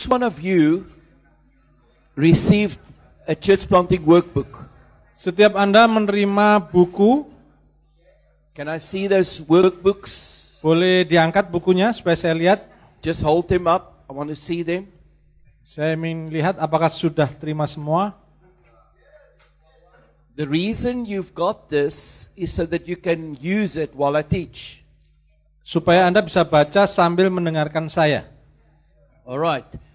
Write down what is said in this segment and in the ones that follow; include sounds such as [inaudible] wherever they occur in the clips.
each one of you received a church planting workbook. Setiap Anda menerima buku. Can I see those workbooks? Boleh diangkat bukunya supaya saya lihat. Just hold them up. I want to see them. Saya ingin lihat apakah sudah terima semua. The reason you've got this is so that you can use it while I teach. Supaya Anda bisa baca sambil mendengarkan saya. Alright.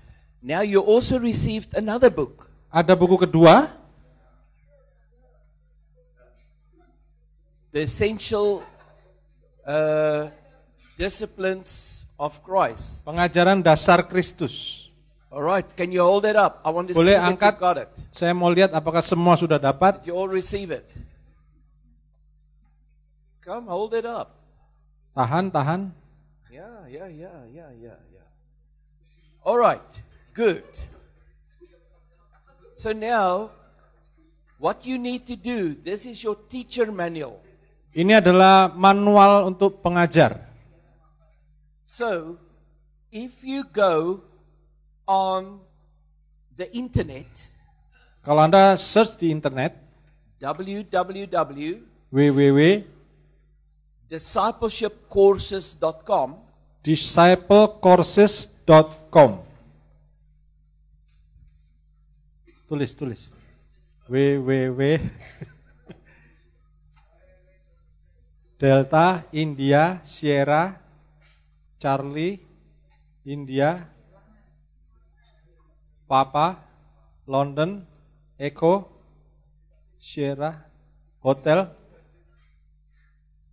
Now you also received another book. Ada buku kedua. The essential uh, disciplines of Christ. Pengajaran dasar Kristus. Alright, can you hold it up? I want to Boleh see angkat. Got it. Saya mau lihat apakah semua sudah dapat. Did you all receive it. Come, hold it up. Tahan, tahan. Yeah, yeah, yeah, yeah, yeah, yeah. Alright. Good. So now, what you need to do, this is your teacher manual. Ini adalah manual untuk pengajar. So, if you go on the internet, kalau Anda search di internet, www www discipleshipcourses.com disciplecourses.com Tulis, tulis. www [laughs] Delta India Sierra Charlie India Papa London Echo Sierra Hotel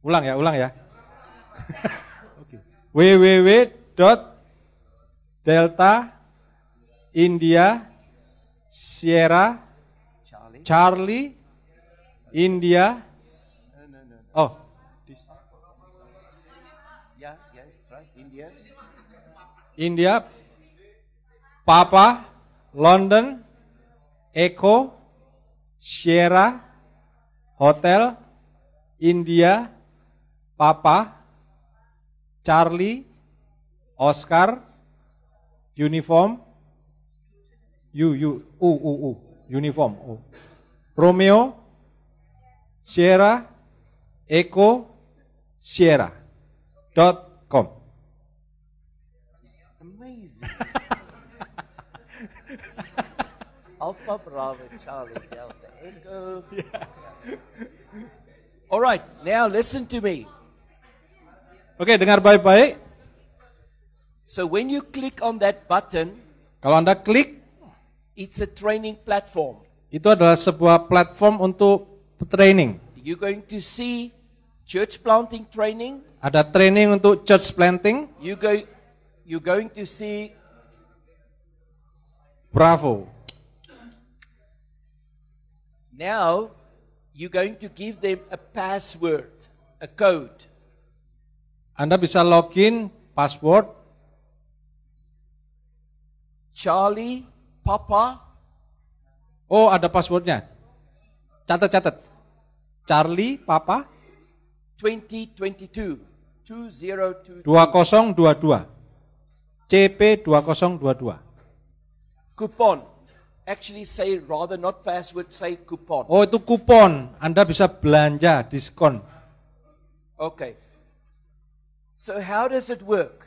Ulang ya, ulang ya. [laughs] dot delta India Sierra, Charlie, Charlie India. Oh. India, Papa, London, Eko, Sierra, Hotel, India, Papa, Charlie, Oscar, Uniform, U U U U U uniform. U. Romeo, Sierra, Eko, Sierra. dot com. Amazing. [laughs] Alpha Bravo Charlie Delta Echo. Yeah. yeah. now listen to me. Oke, okay, dengar baik-baik. So when you click on that button, kalau Anda klik It's a training platform. Itu adalah sebuah platform untuk training. You going to see church planting training. Ada training untuk church planting. You go, you going to see. Bravo. Now, you going to give them a password, a code. Anda bisa login, password. Charlie Papa. Oh, ada passwordnya. Catat-catat. Charlie Papa 2022. 2022. CP 2022. Kupon. Actually say rather not password, say kupon. Oh, itu kupon. Anda bisa belanja diskon. Oke. Okay. So how does it work?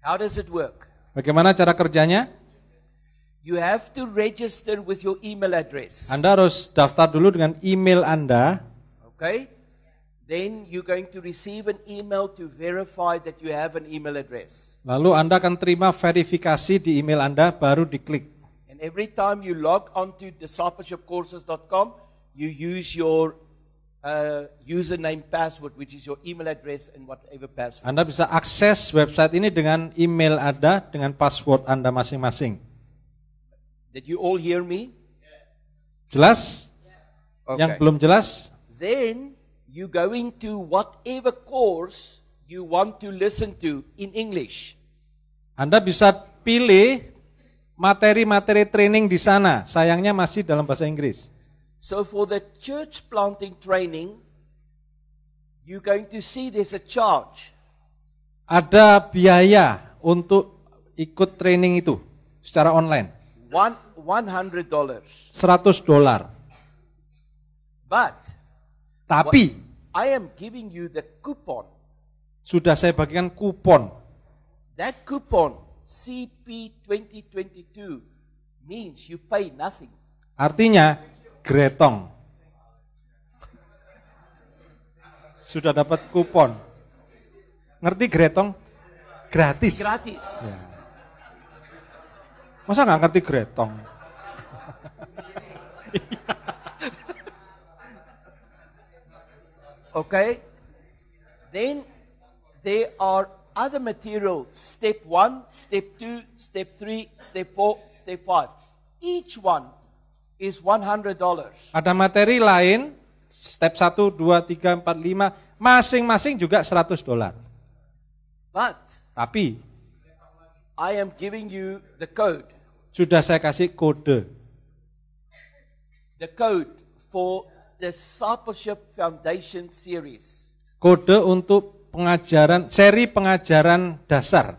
How does it work? Bagaimana cara kerjanya? You have to register with your email address. Anda harus daftar dulu dengan email Anda. Okay. Then you're going to receive an email to verify that you have an email address. Lalu Anda akan terima verifikasi di email Anda baru diklik. And every time you log onto discipleshipcourses.com, you use your uh, username password which is your email address and whatever password. Anda bisa akses website ini dengan email Anda dengan password Anda masing-masing. Did you all hear me? Jelas? Yeah. Okay. Yang belum jelas? Then you going to whatever course you want to listen to in English. Anda bisa pilih materi-materi training di sana. Sayangnya masih dalam bahasa Inggris. So, for the church planting training, you're going to see there's a charge. Ada biaya untuk ikut training itu secara online. One, hundred dollars. Seratus dolar. But tapi I am giving you the coupon. Sudah saya bagikan kupon. That coupon CP 2022 means you pay nothing. Artinya gretong. Sudah dapat kupon. Ngerti gretong? Gratis. Gratis. Ya. Masa nggak ngerti gretong? [laughs] Oke, Then there are other material step one, step two, step three, step four, step five. Each one is 100 Ada materi lain, step 1, 2, 3, 4, 5, masing-masing juga 100 dolar. But tapi I am giving you the code. Sudah saya kasih kode. The code for discipleship foundation series. Kode untuk pengajaran seri pengajaran dasar.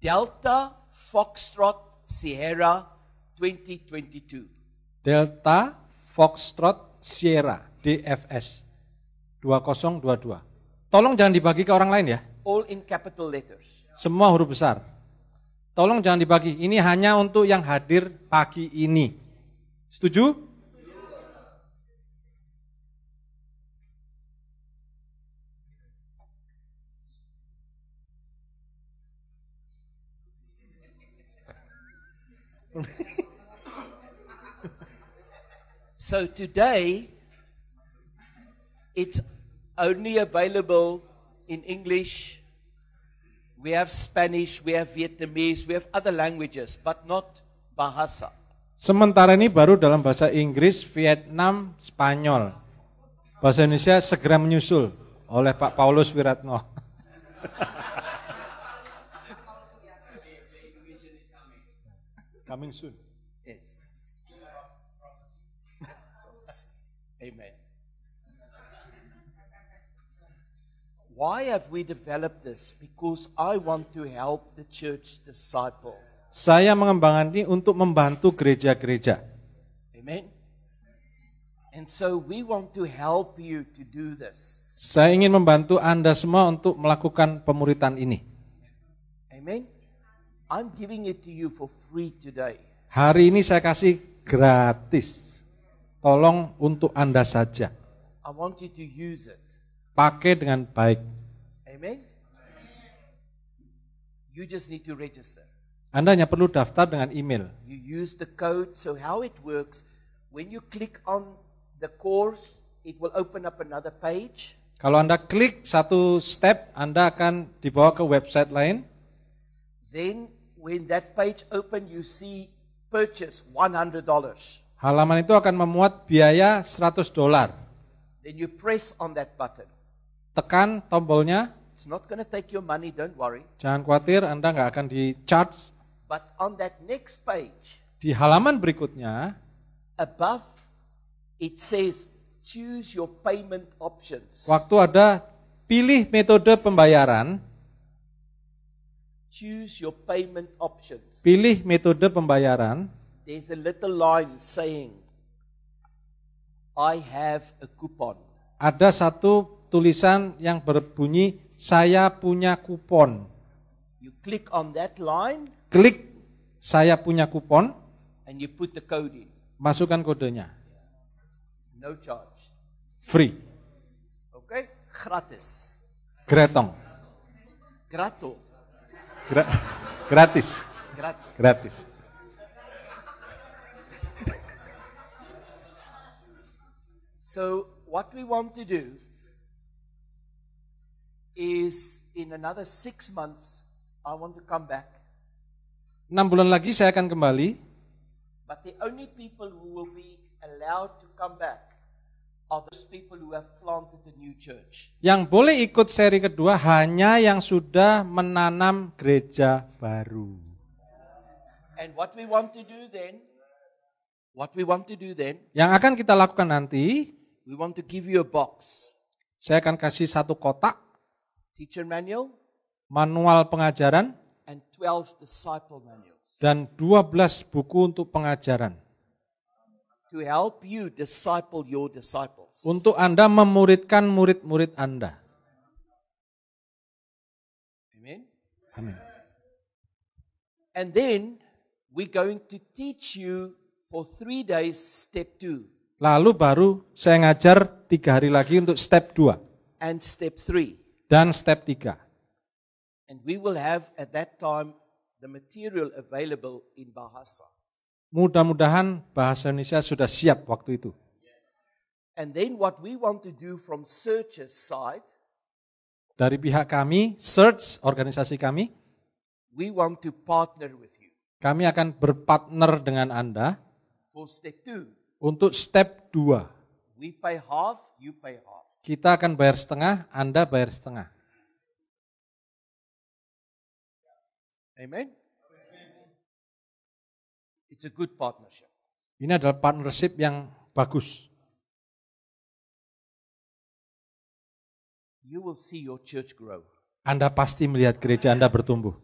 Delta Foxtrot Sierra 2022. Delta Foxtrot Sierra DFS 2022. Tolong jangan dibagi ke orang lain ya. All in capital letters. Semua huruf besar. Tolong jangan dibagi. Ini hanya untuk yang hadir pagi ini. Setuju? Setuju. [laughs] So today, it's only available in English. We have Spanish, we have Vietnamese, we have other languages, but not Bahasa. Sementara ini baru dalam bahasa Inggris, Vietnam, Spanyol. Bahasa Indonesia segera menyusul oleh Pak Paulus Wiratno. [laughs] Coming soon. Yes. Amen. Why have we developed this? Because I want to help the church disciple. Saya mengembangkan ini untuk membantu gereja-gereja. Amen. And so we want to help you to do this. Saya ingin membantu Anda semua untuk melakukan pemuritan ini. Amen. I'm giving it to you for free today. Hari ini saya kasih gratis. Tolong untuk Anda saja. I want you to use it. Pakai dengan baik. Amen. You just need to register. Anda hanya perlu daftar dengan email. You use the code so how it works when you click on the course it will open up another page. Kalau Anda klik satu step, Anda akan dibawa ke website lain. Then when that page open you see purchase $100. Halaman itu akan memuat biaya 100 dolar. Then you press on that button. Tekan tombolnya. It's not gonna take your money, don't worry. Jangan khawatir, Anda nggak akan di charge. But on that next page. Di halaman berikutnya. Above it says choose your payment options. Waktu ada pilih metode pembayaran. Choose your payment options. Pilih metode pembayaran there's a little line saying, I have a coupon. Ada satu tulisan yang berbunyi, saya punya kupon. You click on that line. Klik, saya punya kupon. And you put the code in. Masukkan kodenya. No charge. Free. Oke, okay? gratis. Gratong. Grato. Gra [laughs] gratis. Gratis. gratis. So, what we want to do is in another six months, I want to come back. Enam bulan lagi saya akan kembali. But the only people who will be allowed to come back are those people who have planted the new church. Yang boleh ikut seri kedua hanya yang sudah menanam gereja baru. And what we want to do then, what we want to do then, yang akan kita lakukan nanti We want to give you a box. Saya akan kasih satu kotak. Teacher manual. Manual pengajaran. And 12 disciple manuals. Dan 12 buku untuk pengajaran. To help you disciple your disciples. Untuk Anda memuridkan murid-murid Anda. Amin. Amin. And then we're going to teach you for three days step two. Lalu baru saya ngajar tiga hari lagi untuk step 2. And step 3. Dan step 3. And we will have at that time the material available in Bahasa. Mudah-mudahan bahasa Indonesia sudah siap waktu itu. And then what we want to do from searchers side dari pihak kami, search organisasi kami, we want to partner with you. Kami akan berpartner dengan Anda for step two. Untuk step 2. We pay half, you pay half. Kita akan bayar setengah, Anda bayar setengah. Amen. It's a good partnership. Ini adalah partnership yang bagus. You will see your church grow. Anda pasti melihat gereja Anda bertumbuh.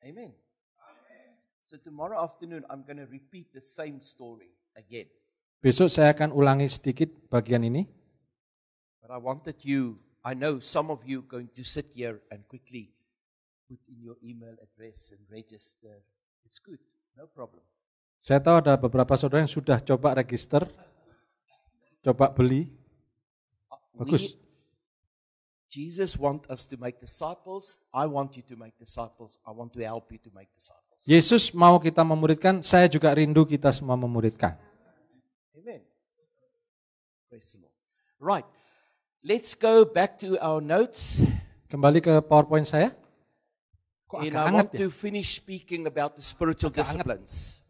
Amen. So tomorrow afternoon I'm going to repeat the same story again. Besok saya akan ulangi sedikit bagian ini. But I wanted you, I know some of you going to sit here and quickly put in your email address and register. It's good, no problem. Saya tahu ada beberapa saudara yang sudah coba register, coba beli. Uh, Bagus. We, Jesus want us to make disciples. I want you to make disciples. I want to help you to make disciples. Yesus mau kita memuridkan, saya juga rindu kita semua memuridkan. Amen. Right. Let's go back to our notes. Kembali ke PowerPoint saya. Kok And I want ya? to finish speaking about the spiritual agak disciplines. Anget.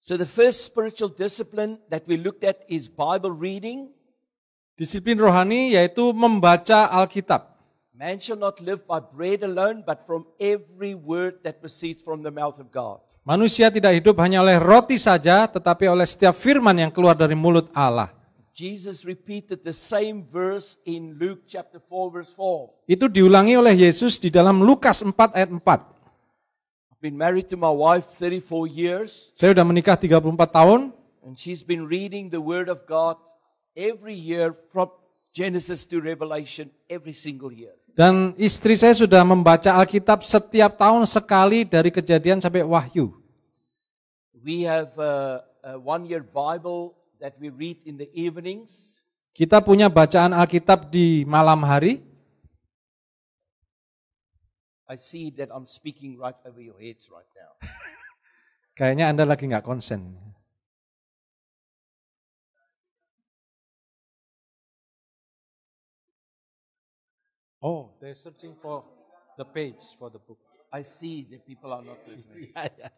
So the first spiritual discipline that we looked at is Bible reading. Disiplin rohani yaitu membaca Alkitab. Man shall not live by bread alone, but from every word that proceeds from the mouth of God. Manusia tidak hidup hanya oleh roti saja, tetapi oleh setiap firman yang keluar dari mulut Allah. Jesus repeated the same verse in Luke chapter 4 verse 4. Itu diulangi oleh Yesus di dalam Lukas 4 ayat 4. I've been married to my wife 34 years. Saya sudah menikah 34 tahun. And she's been reading the word of God every year from Genesis to Revelation every single year. Dan istri saya sudah membaca Alkitab setiap tahun sekali dari kejadian sampai wahyu. We have a, a one year Bible that we read in the evenings. Kita punya bacaan Alkitab di malam hari. I see that I'm speaking right over your heads right now. [laughs] Kayaknya Anda lagi nggak konsen. Oh, they're searching for the page for the book. I see the people are not listening. [laughs] yeah, yeah.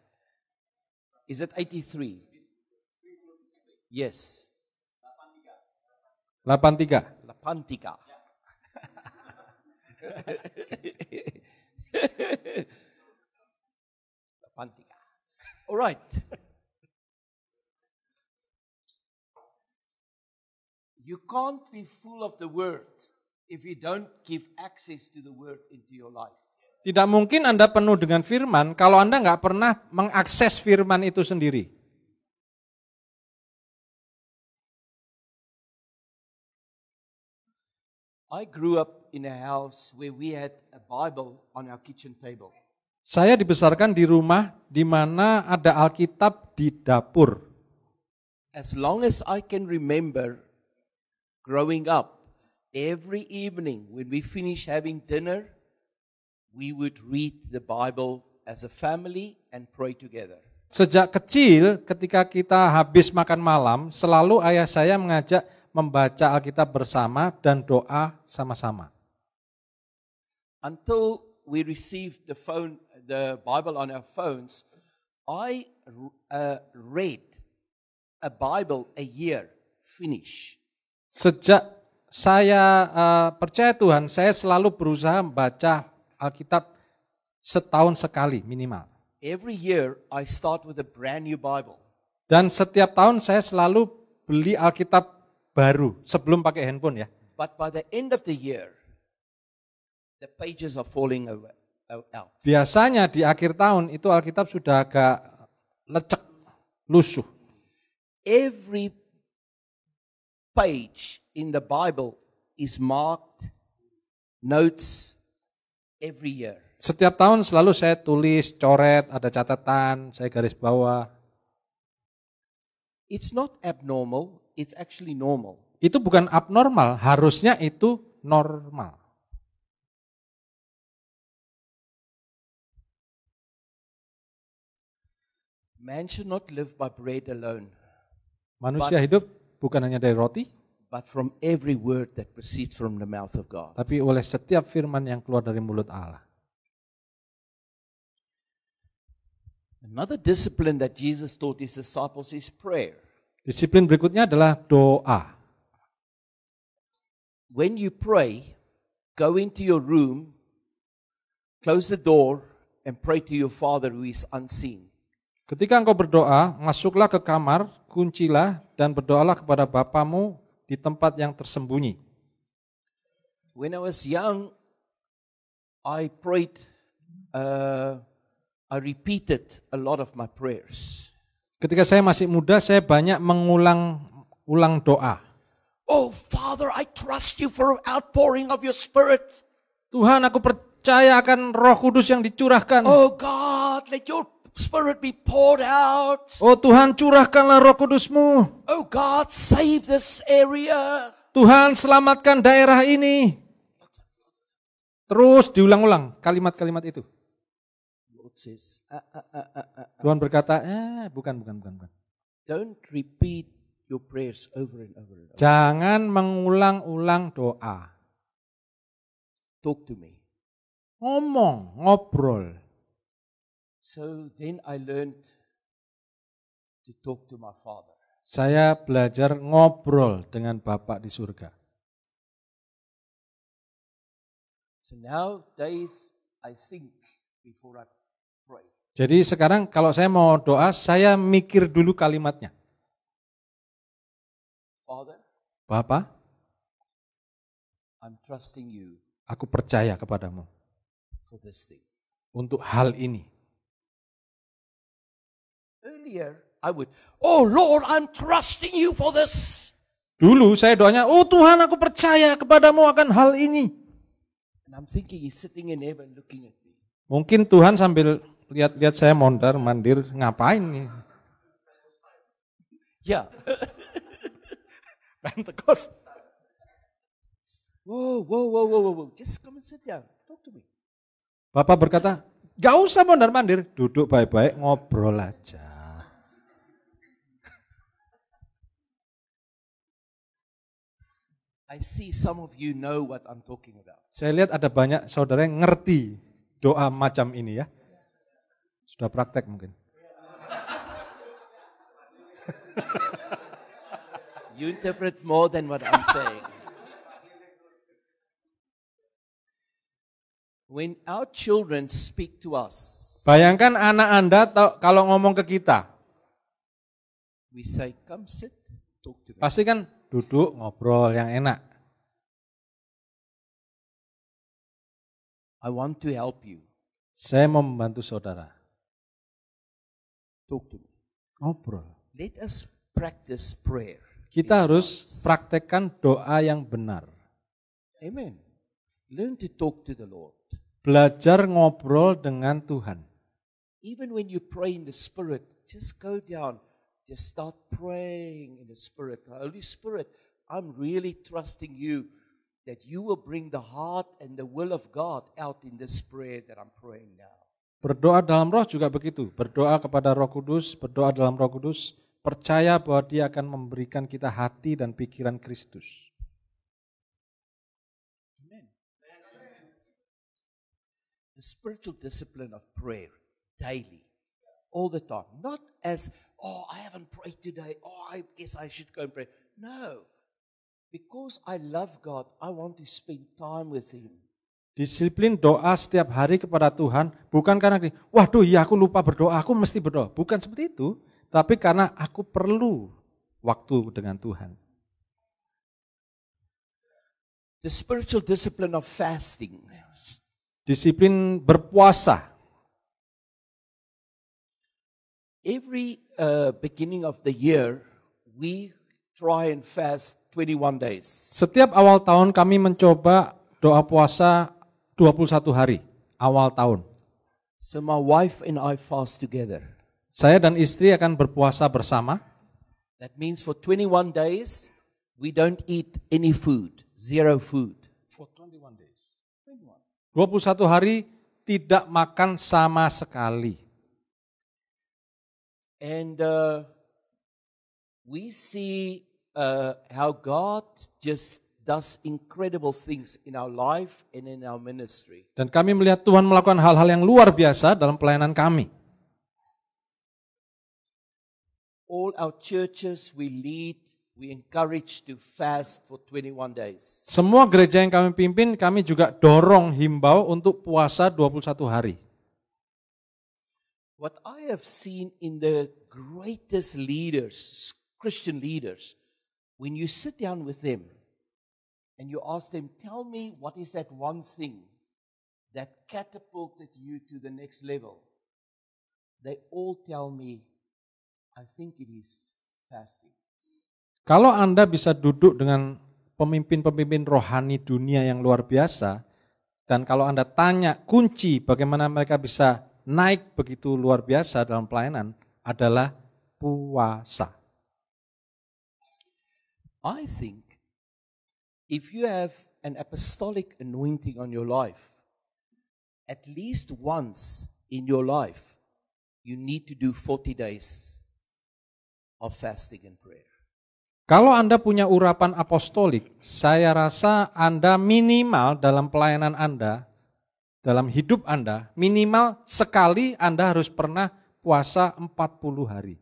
Is it 83? Yes. Lapantiga. La Lapantiga. [laughs] All right. You can't be full of the word Tidak mungkin Anda penuh dengan firman kalau Anda nggak pernah mengakses firman itu sendiri. I grew up in a house where we had a Bible on our kitchen table. Saya dibesarkan di rumah di mana ada Alkitab di dapur. As long as I can remember growing up, every evening when we finish having dinner, we would read the Bible as a family and pray together. Sejak kecil, ketika kita habis makan malam, selalu ayah saya mengajak membaca Alkitab bersama dan doa sama-sama. Until we received the phone, the Bible on our phones, I uh, read a Bible a year, finish. Sejak saya uh, percaya Tuhan, saya selalu berusaha membaca Alkitab setahun sekali minimal. Every year I start with a brand new Bible. Dan setiap tahun saya selalu beli Alkitab baru sebelum pakai handphone ya. But by the end of the year the pages are falling out. Biasanya di akhir tahun itu Alkitab sudah agak lecek, lusuh. Every page in the Bible is marked notes every year. Setiap tahun selalu saya tulis, coret, ada catatan, saya garis bawah. It's not abnormal, it's actually normal. Itu bukan abnormal, harusnya itu normal. Man should not live by bread alone. Manusia hidup bukan hanya dari roti, but from every word that proceeds from the mouth of God. Tapi oleh setiap firman yang keluar dari mulut Allah. Another discipline that Jesus taught his disciples is prayer. Disiplin berikutnya adalah doa. When you pray, go into your room, close the door and pray to your Father who is unseen. Ketika engkau berdoa, masuklah ke kamar, kuncilah dan berdoalah kepada Bapamu di tempat yang tersembunyi. When I was young, I prayed, uh, I repeated a lot of my prayers. Ketika saya masih muda, saya banyak mengulang ulang doa. Oh Father, I trust you for outpouring of your Spirit. Tuhan, aku percaya akan Roh Kudus yang dicurahkan. Oh God, let your Spirit be poured out. Oh Tuhan, curahkanlah Roh Kudusmu. Oh God, save this area. Tuhan, selamatkan daerah ini. Terus diulang-ulang kalimat-kalimat itu. Ah, ah, ah, Tuhan berkata, eh, bukan, bukan, bukan, bukan. Don't repeat your prayers over and over. Jangan mengulang-ulang doa. Talk to me. Ngomong, ngobrol. So then I learned to talk to my father. Saya belajar ngobrol dengan Bapak di surga. So now days I think before I pray. Jadi sekarang kalau saya mau doa, saya mikir dulu kalimatnya. Father, Bapak, I'm trusting you. Aku percaya kepadamu. For this thing. Untuk hal ini. Earlier, I would, oh Lord, I'm trusting you for this. Dulu saya doanya, oh Tuhan aku percaya kepadamu akan hal ini. And I'm thinking he's sitting in heaven looking at me. Mungkin Tuhan sambil lihat-lihat saya mondar mandir ngapain nih? Ya. [laughs] Pentecost. Wow, wow, wow, wow, wow, just come and sit down, talk to me. Bapak berkata, gak usah mondar mandir, duduk baik-baik, ngobrol aja. I see some of you know what I'm talking about. Saya lihat ada banyak saudara yang ngerti doa macam ini ya. Sudah praktek mungkin. [laughs] you interpret more than what I'm saying. When our children speak to us. Bayangkan anak Anda kalau ngomong ke kita. We say, come sit, talk to me. Pasti kan duduk ngobrol yang enak. I want to help you. Saya mau membantu saudara. Talk to me. Ngobrol. Let us practice prayer. Kita harus praktekkan doa yang benar. Amen. Learn to talk to the Lord. Belajar ngobrol dengan Tuhan. Even when you pray in the spirit, just go down Just start praying in the Spirit. Holy Spirit, I'm really trusting you that you will bring the heart and the will of God out in this prayer that I'm praying now. Berdoa dalam roh juga begitu. Berdoa kepada Roh Kudus, berdoa dalam Roh Kudus, percaya bahwa Dia akan memberikan kita hati dan pikiran Kristus. Amen. The spiritual discipline of prayer daily, all the time, not as oh, I haven't prayed today. Oh, I guess I should go and pray. No. Because I love God, I want to spend time with Him. Disiplin doa setiap hari kepada Tuhan bukan karena waduh ya aku lupa berdoa, aku mesti berdoa. Bukan seperti itu, tapi karena aku perlu waktu dengan Tuhan. The spiritual discipline of fasting. Disiplin berpuasa. Every uh, beginning of the year, we try and fast 21 days. Setiap awal tahun kami mencoba doa puasa 21 hari awal tahun. So my wife and I fast together. Saya dan istri akan berpuasa bersama. That means for 21 days we don't eat any food, zero food. For 21 days. 21 21 hari tidak makan sama sekali. And uh, we see uh, how God just does incredible things in our life and in our ministry. Dan kami melihat Tuhan melakukan hal-hal yang luar biasa dalam pelayanan kami. All our churches we lead, we encourage to fast for 21 days. Semua gereja yang kami pimpin, kami juga dorong himbau untuk puasa 21 hari what I have seen in the greatest leaders, Christian leaders, when you sit down with them and you ask them, tell me what is that one thing that catapulted you to the next level, they all tell me, I think it is fasting. Kalau Anda bisa duduk dengan pemimpin-pemimpin rohani dunia yang luar biasa, dan kalau Anda tanya kunci bagaimana mereka bisa naik begitu luar biasa dalam pelayanan adalah puasa. I think if you have an apostolic anointing on your life, at least once in your life, you need to do 40 days of fasting and prayer. Kalau Anda punya urapan apostolik, saya rasa Anda minimal dalam pelayanan Anda dalam hidup Anda, minimal sekali Anda harus pernah puasa 40 hari.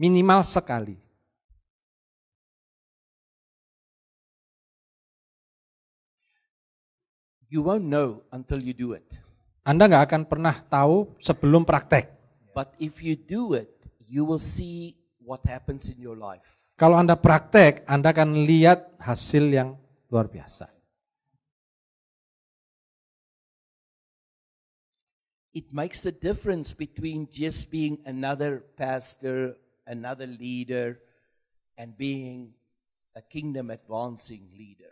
Minimal sekali. You won't know until you do it. Anda nggak akan pernah tahu sebelum praktek. But if you do it, you will see what happens in your life. Kalau Anda praktek, Anda akan lihat hasil yang luar biasa. it makes the difference between just being another pastor, another leader, and being a kingdom advancing leader.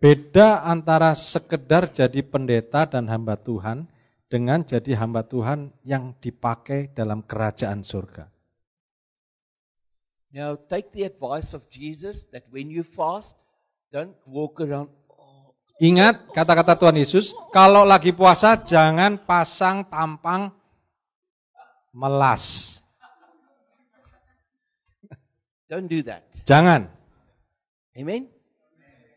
Beda antara sekedar jadi pendeta dan hamba Tuhan dengan jadi hamba Tuhan yang dipakai dalam kerajaan surga. Now take the advice of Jesus that when you fast, don't walk around Ingat kata-kata Tuhan Yesus, kalau lagi puasa jangan pasang tampang melas. [laughs] Don't do that. Jangan. Amen.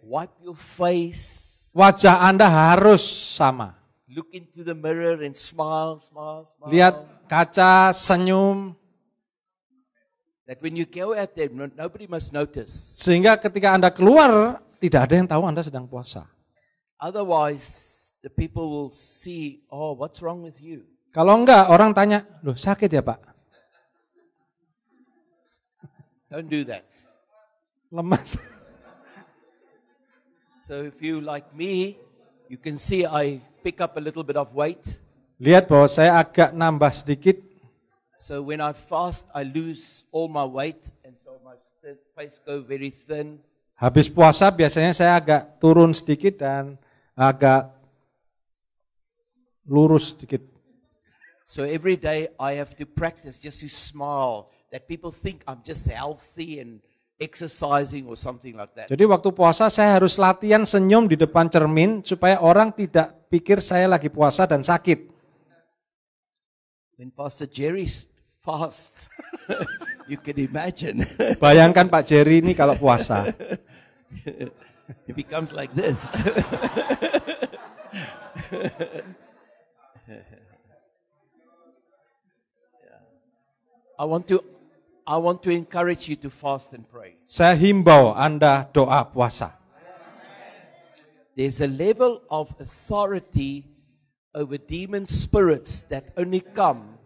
Wipe your face. Wajah Anda harus sama. Look into the mirror and smile, smile, smile. Lihat kaca, senyum. That when you go out there, nobody must notice. Sehingga ketika Anda keluar, tidak ada yang tahu Anda sedang puasa. Otherwise, the people will see, oh, what's wrong with you? Kalau enggak, orang tanya, loh sakit ya pak? Don't do that. Lemas. so if you like me, you can see I pick up a little bit of weight. Lihat bahwa saya agak nambah sedikit. So when I fast, I lose all my weight and so my face go very thin. Habis puasa biasanya saya agak turun sedikit dan agak lurus sedikit. So every day I have to practice just to smile that people think I'm just healthy and exercising or something like that. Jadi waktu puasa saya harus latihan senyum di depan cermin supaya orang tidak pikir saya lagi puasa dan sakit. When Pastor Jerry fast, [laughs] you can imagine. Bayangkan Pak Jerry ini kalau puasa. [laughs] it becomes like this. I want to I want to encourage you to fast and pray. Saya himbau Anda doa puasa. There's a level of authority over demon spirits that only come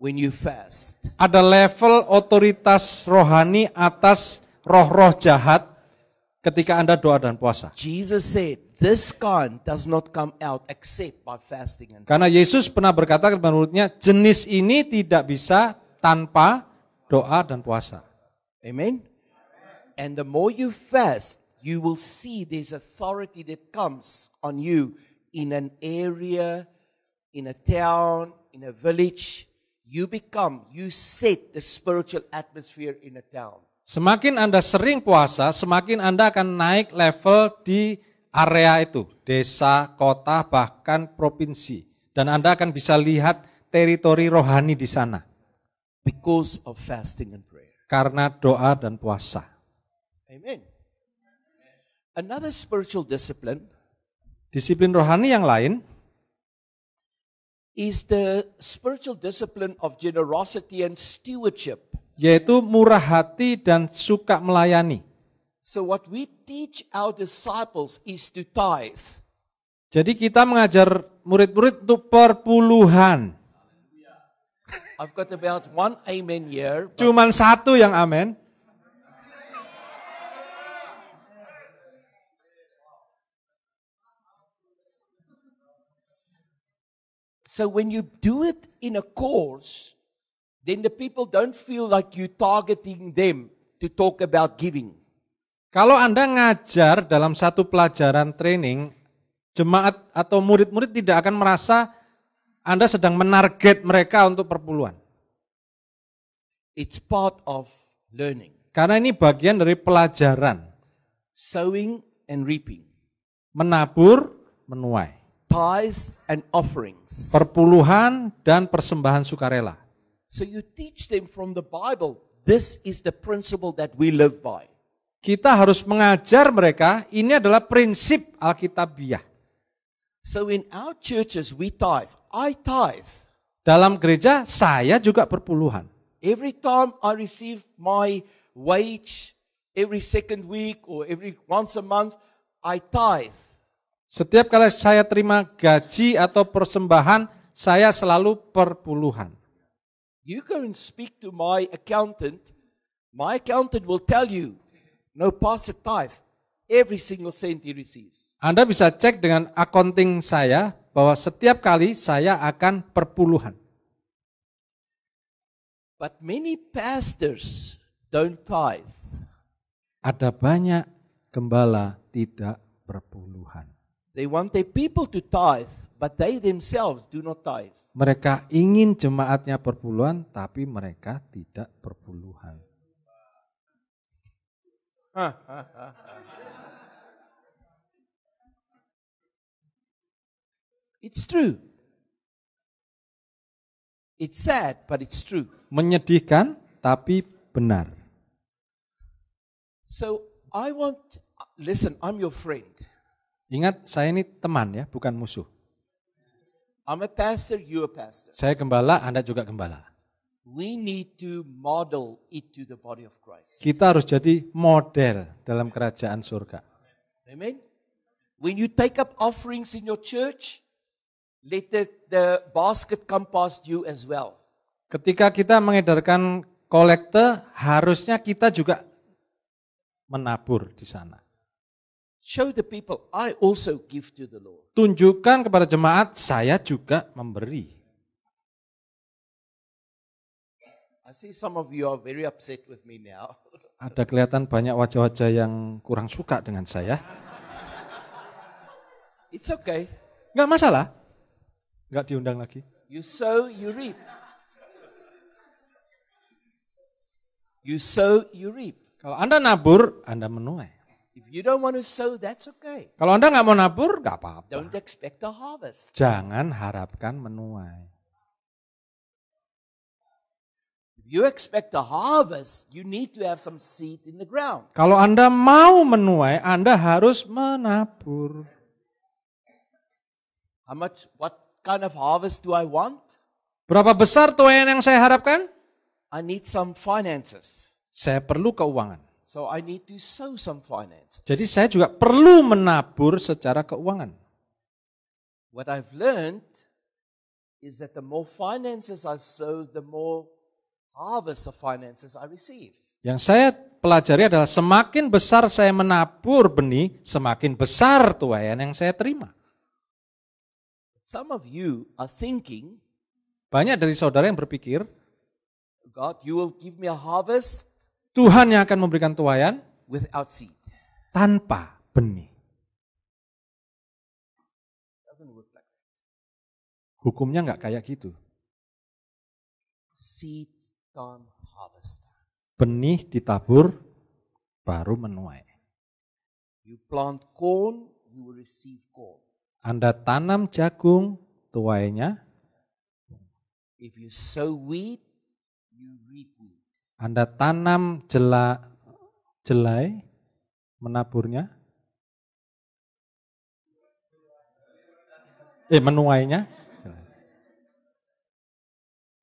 when you fast. Ada level otoritas rohani atas roh-roh jahat ketika Anda doa dan puasa. Jesus said, this kind does not come out except by fasting and Karena Yesus pernah berkata menurutnya, jenis ini tidak bisa tanpa doa dan puasa. Amen. And the more you fast, you will see there's authority that comes on you in an area, in a town, in a village. You become, you set the spiritual atmosphere in a town. Semakin Anda sering puasa, semakin Anda akan naik level di area itu, desa, kota, bahkan provinsi. Dan Anda akan bisa lihat teritori rohani di sana. Because of fasting and prayer. Karena doa dan puasa. Amen. Another spiritual discipline. Disiplin rohani yang lain is the spiritual discipline of generosity and stewardship yaitu murah hati dan suka melayani. So what we teach our disciples is to tithe. Jadi kita mengajar murid-murid untuk perpuluhan. I've got about one amen here. But... Cuman satu yang amen. So when you do it in a course, then the people don't feel like you targeting them to talk about giving. Kalau Anda ngajar dalam satu pelajaran training, jemaat atau murid-murid tidak akan merasa Anda sedang menarget mereka untuk perpuluhan. It's part of learning. Karena ini bagian dari pelajaran. Sowing and reaping. Menabur, menuai. Tithes and offerings. Perpuluhan dan persembahan sukarela. So you teach them from the Bible. This is the principle that we live by. Kita harus mengajar mereka, ini adalah prinsip Alkitabiah. So in our churches we tithe. I tithe. Dalam gereja saya juga perpuluhan. Every time I receive my wage every second week or every once a month I tithe. Setiap kali saya terima gaji atau persembahan, saya selalu perpuluhan. You go and speak to my accountant. My accountant will tell you, no pastor tithe. Every single cent he receives. Anda bisa cek dengan accounting saya bahwa setiap kali saya akan perpuluhan. But many pastors don't tithe. Ada banyak gembala tidak perpuluhan. They want their people to tithe, but they themselves do not tithe. Mereka ingin jemaatnya perpuluhan, tapi mereka tidak perpuluhan. [laughs] It's true. It's sad, but it's true. Menyedihkan, tapi benar. So I want, listen, I'm your friend. Ingat, saya ini teman ya, bukan musuh. I'm a pastor, you a pastor. Saya gembala, Anda juga gembala. We need to model it to the body of Christ. Kita harus jadi model dalam kerajaan surga. Amen. When you take up offerings in your church, let the, the basket come past you as well. Ketika kita mengedarkan kolekte, harusnya kita juga menabur di sana. Show the people, I also give to the Lord. Tunjukkan kepada jemaat, saya juga memberi. I see some of you are very upset with me now. [laughs] Ada kelihatan banyak wajah-wajah yang kurang suka dengan saya. It's okay. Enggak masalah. Enggak diundang lagi. You sow, you reap. You sow, you reap. Kalau Anda nabur, Anda menuai. If you don't want to sow, that's okay. Kalau Anda nggak mau nabur, nggak apa-apa. Don't expect a harvest. Jangan harapkan menuai. If you expect a harvest, you need to have some seed in the ground. Kalau Anda mau menuai, Anda harus menabur. How much what kind of harvest do I want? Berapa besar tuayan yang saya harapkan? I need some finances. Saya perlu keuangan. So I need to sow some finance. Jadi saya juga perlu menabur secara keuangan. What I've learned is that the more finances I sow, the more harvest of finances I receive. Yang saya pelajari adalah semakin besar saya menabur benih, semakin besar tuayan yang saya terima. Some of you are thinking, banyak dari saudara yang berpikir, God, you will give me a harvest Tuhan yang akan memberikan tuayan without seed. Tanpa benih. Hukumnya nggak kayak gitu. Seed on harvest. Benih ditabur baru menuai. You plant corn, you will receive corn. Anda tanam jagung, tuainya. If you sow wheat, you reap wheat. Anda tanam jela, jelai, menaburnya. Eh, menuainya.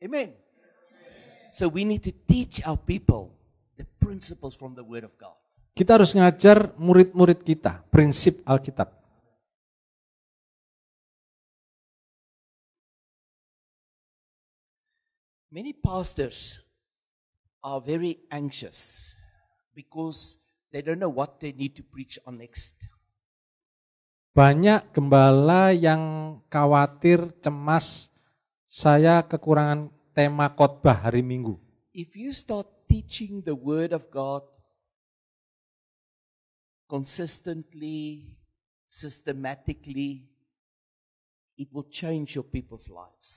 Amen. So we need to teach our people the principles from the word of God. Kita harus ngajar murid-murid kita prinsip Alkitab. Many pastors are very anxious because they don't know what they need to preach on next. Banyak gembala yang khawatir, cemas, saya kekurangan tema khotbah hari Minggu. If you start teaching the word of God consistently, systematically, it will change your people's lives.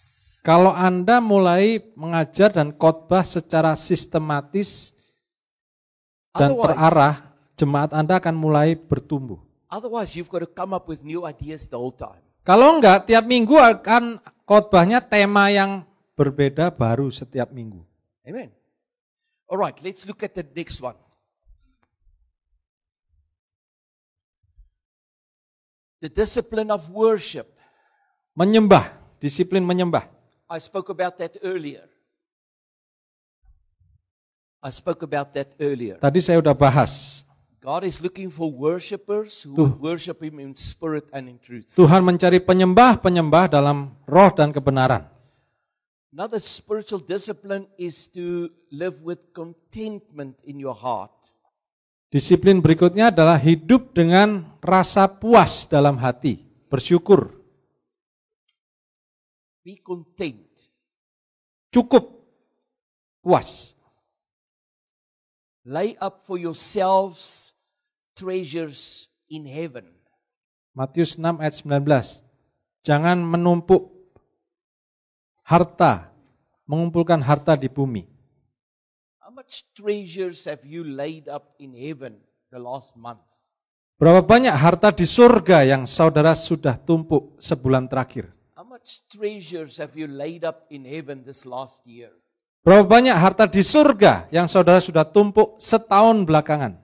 Kalau Anda mulai mengajar dan khotbah secara sistematis dan otherwise, terarah, jemaat Anda akan mulai bertumbuh. Otherwise you've got to come up with new ideas the whole time. Kalau enggak tiap minggu akan khotbahnya tema yang berbeda baru setiap minggu. Amen. Alright, let's look at the next one. The discipline of worship. Menyembah, disiplin menyembah. I spoke about that earlier. I spoke about that earlier. Tadi saya sudah bahas. God is looking for worshipers who Tuh. worship him in spirit and in truth. Tuhan mencari penyembah-penyembah dalam roh dan kebenaran. Another spiritual discipline is to live with contentment in your heart. Disiplin berikutnya adalah hidup dengan rasa puas dalam hati, bersyukur. Be content, Cukup. Puas. Lay up for yourselves treasures in heaven. Matius 6 ayat 19. Jangan menumpuk harta, mengumpulkan harta di bumi. How much treasures have you laid up in heaven the last month? Berapa banyak harta di surga yang saudara sudah tumpuk sebulan terakhir? much treasures have you laid up in heaven this last year? Berapa banyak harta di surga yang saudara sudah tumpuk setahun belakangan?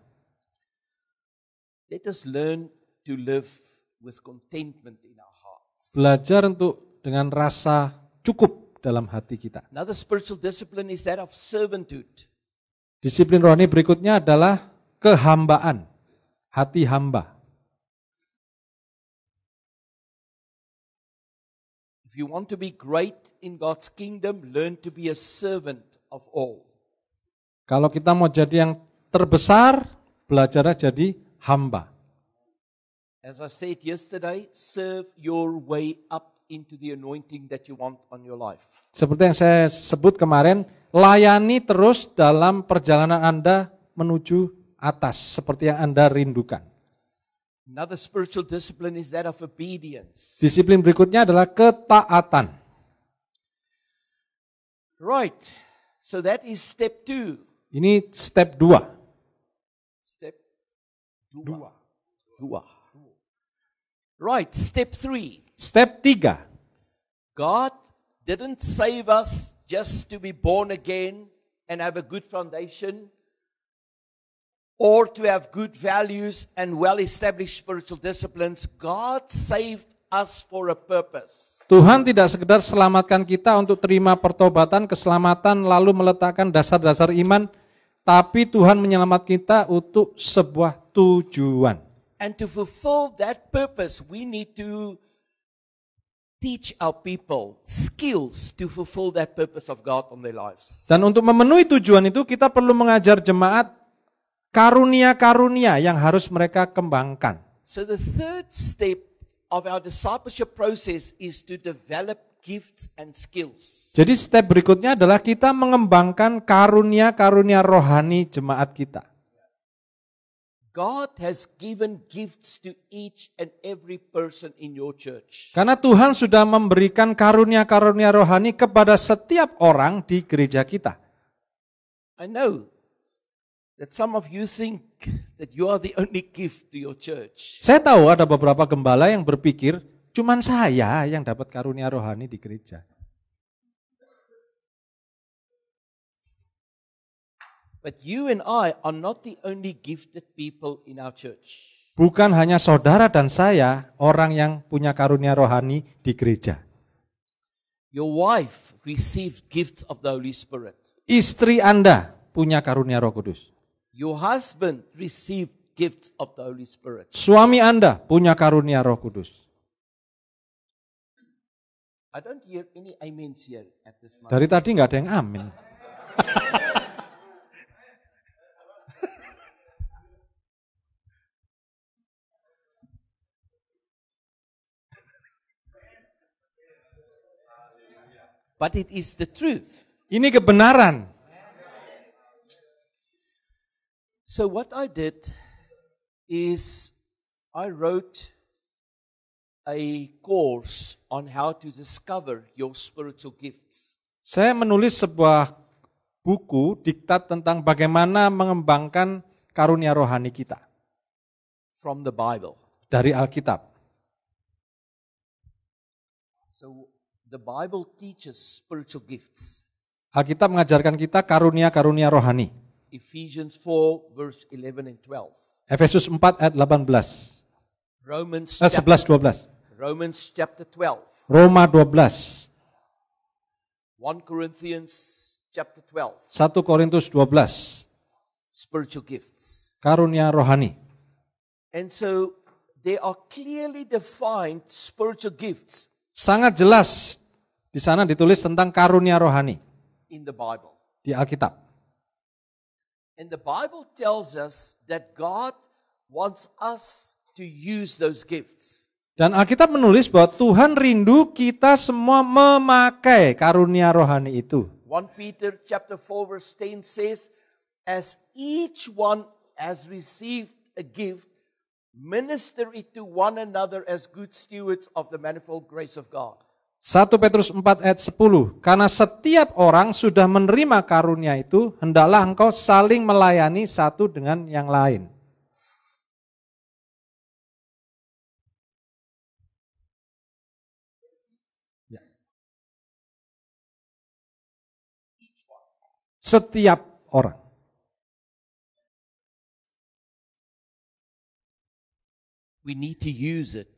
Let us learn to live with contentment in our hearts. Belajar untuk dengan rasa cukup dalam hati kita. Another spiritual discipline is that of servitude. Disiplin rohani berikutnya adalah kehambaan, hati hamba. If you want to be great in God's kingdom, learn to be a servant of all. Kalau kita mau jadi yang terbesar, belajarlah jadi hamba. As I said yesterday, serve your way up into the anointing that you want on your life. Seperti yang saya sebut kemarin, layani terus dalam perjalanan Anda menuju atas seperti yang Anda rindukan. Another spiritual discipline is that of obedience. Disiplin berikutnya adalah ketaatan. Right. So that is step two. Ini step dua. Step dua. Dua. dua. Right. Step three. Step tiga. God didn't save us just to be born again and have a good foundation or to have good values and well established spiritual disciplines, God saved us for a purpose. Tuhan tidak sekedar selamatkan kita untuk terima pertobatan, keselamatan, lalu meletakkan dasar-dasar iman, tapi Tuhan menyelamat kita untuk sebuah tujuan. And to fulfill that purpose, we need to teach our people skills to fulfill that purpose of God on their lives. Dan untuk memenuhi tujuan itu, kita perlu mengajar jemaat karunia-karunia yang harus mereka kembangkan. So the third step of our discipleship process is to develop gifts and skills. Jadi step berikutnya adalah kita mengembangkan karunia-karunia rohani jemaat kita. God has given gifts to each and every person in your church. Karena Tuhan sudah memberikan karunia-karunia rohani kepada setiap orang di gereja kita. I know That some of you think that you are the only gift to your church. Saya tahu ada beberapa gembala yang berpikir cuman saya yang dapat karunia rohani di gereja. But you and I are not the only gifted people in our church. Bukan hanya saudara dan saya orang yang punya karunia rohani di gereja. Your wife received gifts of the Holy Spirit. Istri Anda punya karunia Roh Kudus. Your husband received gifts of the Holy Spirit. Suami Anda punya karunia Roh Kudus. I don't hear any amens here at this moment. Dari tadi nggak ada yang amin. But it is the truth. Ini kebenaran. So, what I did is I wrote a course on how to discover your spiritual gifts. Saya menulis sebuah buku diktat tentang bagaimana mengembangkan karunia rohani kita. From the Bible. Dari Alkitab. So the Bible teaches spiritual gifts. Alkitab mengajarkan kita karunia-karunia rohani. Ephesians 4 verse 11 and 12. Efesus 4 ayat 18. Romans eh, 11 12. Romans chapter 12. Roma 12. 1 Corinthians chapter 12. 1 Korintus 12. Spiritual gifts. Karunia rohani. And so they are clearly defined spiritual gifts. Sangat jelas di sana ditulis tentang karunia rohani. In the Bible. Di Alkitab. And the Bible tells us that God wants us to use those gifts. Dan Alkitab menulis bahwa Tuhan rindu kita semua memakai karunia rohani itu. 1 Peter chapter 4 verse 10 says, as each one has received a gift, minister it to one another as good stewards of the manifold grace of God. 1 Petrus 4 ayat 10, karena setiap orang sudah menerima karunia itu, hendaklah engkau saling melayani satu dengan yang lain. Ya. Setiap orang. We need to use it.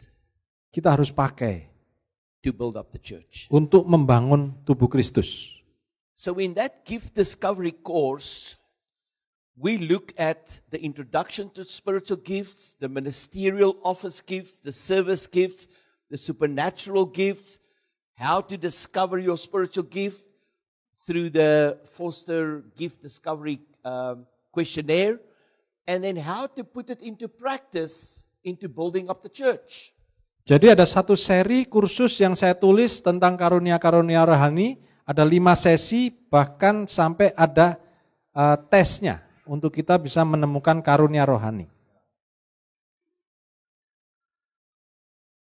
Kita harus pakai. to build up the church. Untuk membangun tubuh Kristus. So in that gift discovery course, we look at the introduction to spiritual gifts, the ministerial office gifts, the service gifts, the supernatural gifts, how to discover your spiritual gift through the Foster Gift Discovery um, questionnaire, and then how to put it into practice into building up the church. Jadi ada satu seri kursus yang saya tulis tentang karunia-karunia rohani, ada lima sesi bahkan sampai ada uh, tesnya untuk kita bisa menemukan karunia rohani.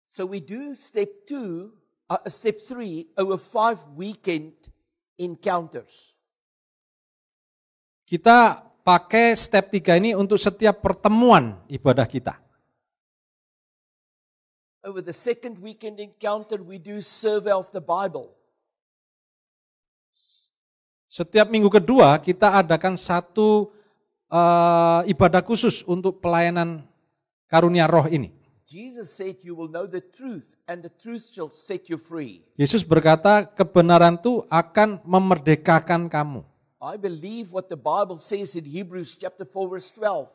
So we do step two, uh, step three, over five weekend encounters. Kita pakai step tiga ini untuk setiap pertemuan ibadah kita over the second weekend encounter, we do survey of the Bible. Setiap minggu kedua kita adakan satu uh, ibadah khusus untuk pelayanan karunia roh ini. Jesus said you will know the truth and the truth shall set you free. Yesus berkata kebenaran itu akan memerdekakan kamu. I believe what the Bible says in Hebrews chapter 4 verse 12.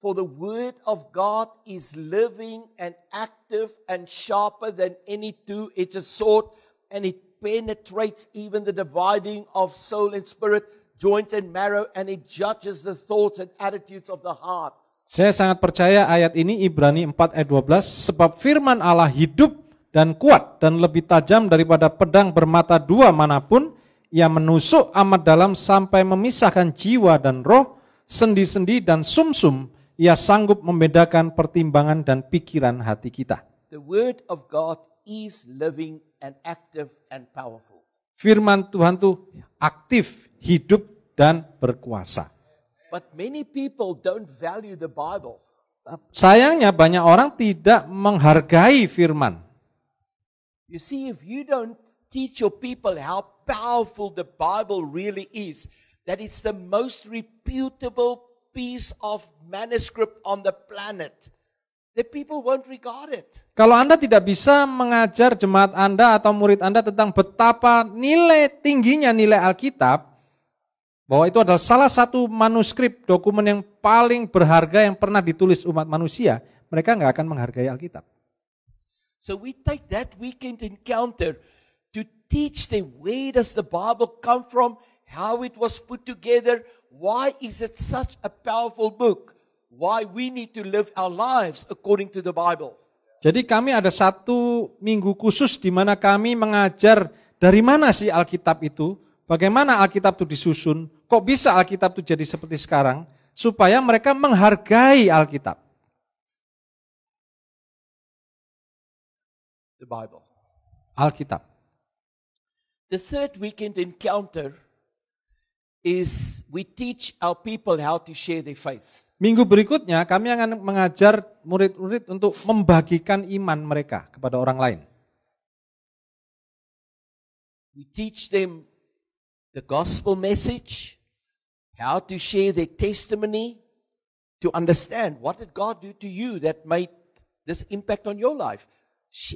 For the word of God is living and active and sharper than any two edged sword, and it penetrates even the dividing of soul and spirit, joint and marrow, and it judges the thoughts and attitudes of the heart. Saya sangat percaya ayat ini Ibrani 4 ayat 12 sebab firman Allah hidup dan kuat dan lebih tajam daripada pedang bermata dua manapun ia menusuk amat dalam sampai memisahkan jiwa dan roh, sendi-sendi dan sumsum -sum ia sanggup membedakan pertimbangan dan pikiran hati kita. The word of God is living and active and powerful. Firman Tuhan itu aktif, hidup dan berkuasa. But many people don't value the Bible. Sayangnya banyak orang tidak menghargai firman. You see if you don't teach your people how powerful the Bible really is, that it's the most reputable piece of manuscript on the planet. The people won't regard it. Kalau Anda tidak bisa mengajar jemaat Anda atau murid Anda tentang betapa nilai tingginya nilai Alkitab, bahwa itu adalah salah satu manuskrip dokumen yang paling berharga yang pernah ditulis umat manusia, mereka nggak akan menghargai Alkitab. So we take that weekend encounter to teach them where does the Bible come from, how it was put together, why is it such a powerful book? Why we need to live our lives according to the Bible. Jadi kami ada satu minggu khusus di mana kami mengajar dari mana sih Alkitab itu, bagaimana Alkitab itu disusun, kok bisa Alkitab itu jadi seperti sekarang, supaya mereka menghargai Alkitab. The Bible. Alkitab. The third weekend encounter is we teach our people how to share their faith. Minggu berikutnya kami akan mengajar murid-murid untuk membagikan iman mereka kepada orang lain. We teach them the gospel message, how to share their testimony, to understand what did God do to you that made this impact on your life,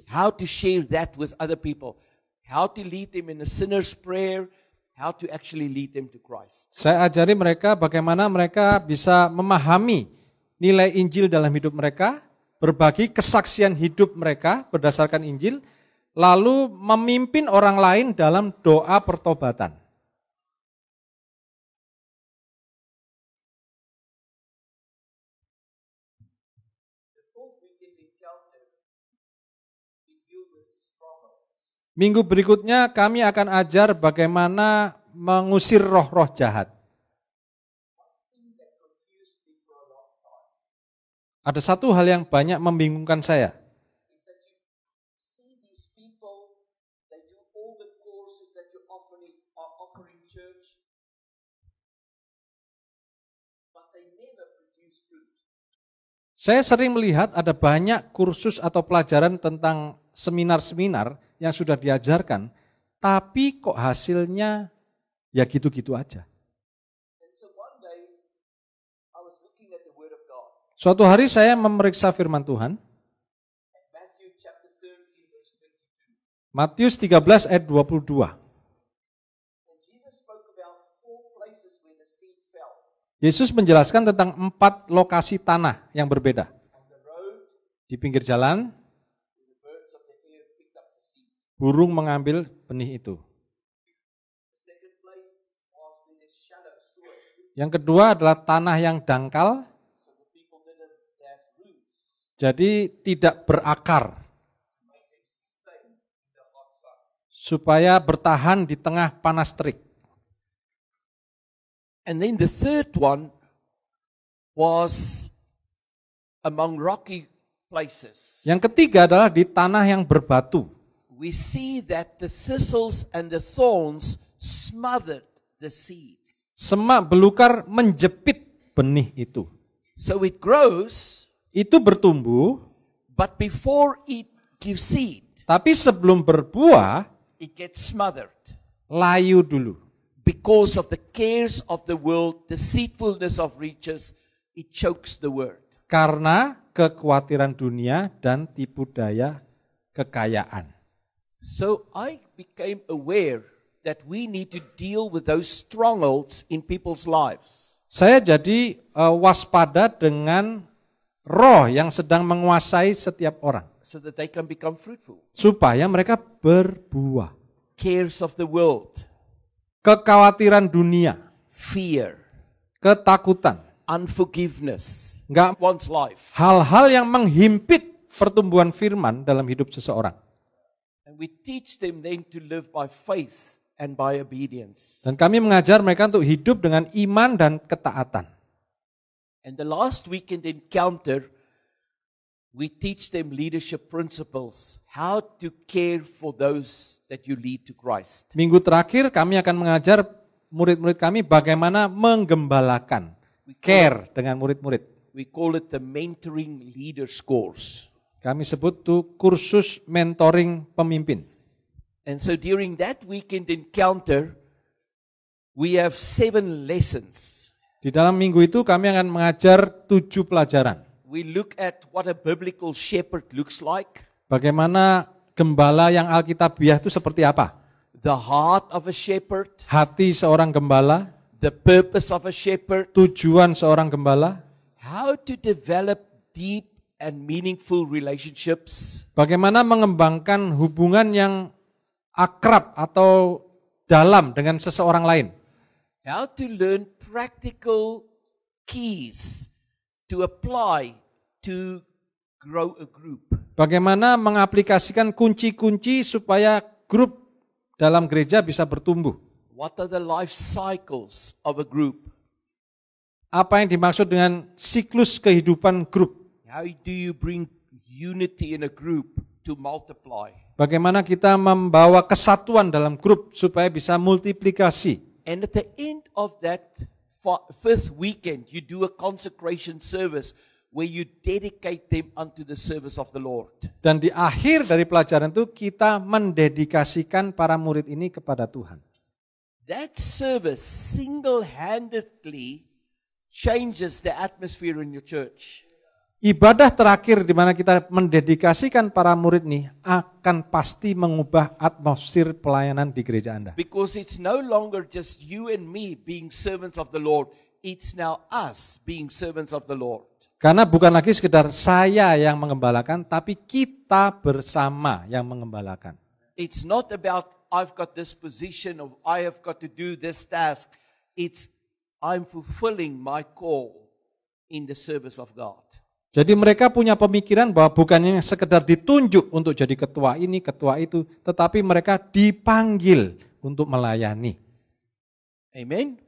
how to share that with other people, how to lead them in a sinner's prayer, how to actually lead them to Christ. Saya ajari mereka bagaimana mereka bisa memahami nilai Injil dalam hidup mereka, berbagi kesaksian hidup mereka berdasarkan Injil, lalu memimpin orang lain dalam doa pertobatan. Minggu berikutnya kami akan ajar bagaimana mengusir roh-roh jahat. Ada satu hal yang banyak membingungkan saya. Saya sering melihat ada banyak kursus atau pelajaran tentang seminar-seminar yang sudah diajarkan, tapi kok hasilnya ya gitu-gitu aja. Suatu hari saya memeriksa firman Tuhan. Matius 13 ayat 22. Yesus menjelaskan tentang empat lokasi tanah yang berbeda. Di pinggir jalan, Burung mengambil benih itu. Yang kedua adalah tanah yang dangkal. Jadi tidak berakar. Supaya bertahan di tengah panas terik. And then the third one was among rocky places. Yang ketiga adalah di tanah yang berbatu we see that the thistles and the thorns smothered the seed. Semak belukar menjepit benih itu. So it grows. Itu bertumbuh. But before it gives seed. Tapi sebelum berbuah, it gets smothered. Layu dulu. Because of the cares of the world, the deceitfulness of riches, it chokes the word. Karena kekhawatiran dunia dan tipu daya kekayaan. So I became aware that we need to deal with those strongholds in people's lives. Saya jadi uh, waspada dengan roh yang sedang menguasai setiap orang. So that they can become fruitful. Supaya mereka berbuah. Cares of the world. Kekhawatiran dunia. Fear. Ketakutan. Unforgiveness. Nggak, one's life. Hal-hal yang menghimpit pertumbuhan firman dalam hidup seseorang we teach them then to live by faith and by obedience. Dan kami mengajar mereka untuk hidup dengan iman dan ketaatan. And the last weekend encounter we teach them leadership principles, how to care for those that you lead to Christ. Minggu terakhir kami akan mengajar murid-murid kami bagaimana menggembalakan care dengan murid-murid. We call it the mentoring leaders course. Kami sebut tuh kursus mentoring pemimpin. And so during that weekend encounter, we have seven lessons. Di dalam minggu itu kami akan mengajar tujuh pelajaran. We look at what a biblical shepherd looks like. Bagaimana gembala yang alkitabiah itu seperti apa? The heart of a shepherd. Hati seorang gembala. The purpose of a shepherd. Tujuan seorang gembala. How to develop deep and meaningful relationships? Bagaimana mengembangkan hubungan yang akrab atau dalam dengan seseorang lain? How to learn practical keys to apply to grow a group. Bagaimana mengaplikasikan kunci-kunci supaya grup dalam gereja bisa bertumbuh? What are the life cycles of a group? Apa yang dimaksud dengan siklus kehidupan grup? How do you bring unity in a group to multiply? Bagaimana kita membawa kesatuan dalam grup supaya bisa multiplikasi? And at the end of that first weekend, you do a consecration service where you dedicate them unto the service of the Lord. Dan di akhir dari pelajaran itu kita mendedikasikan para murid ini kepada Tuhan. That service single-handedly changes the atmosphere in your church. Ibadah terakhir di mana kita mendedikasikan para murid ini akan pasti mengubah atmosfer pelayanan di gereja Anda. Because it's no longer just you and me being servants of the Lord, it's now us being servants of the Lord. Karena bukan lagi sekedar saya yang mengembalakan, tapi kita bersama yang mengembalakan. It's not about I've got this position of I have got to do this task. It's I'm fulfilling my call in the service of God. Jadi mereka punya pemikiran bahwa bukannya sekedar ditunjuk untuk jadi ketua ini, ketua itu, tetapi mereka dipanggil untuk melayani. Amen.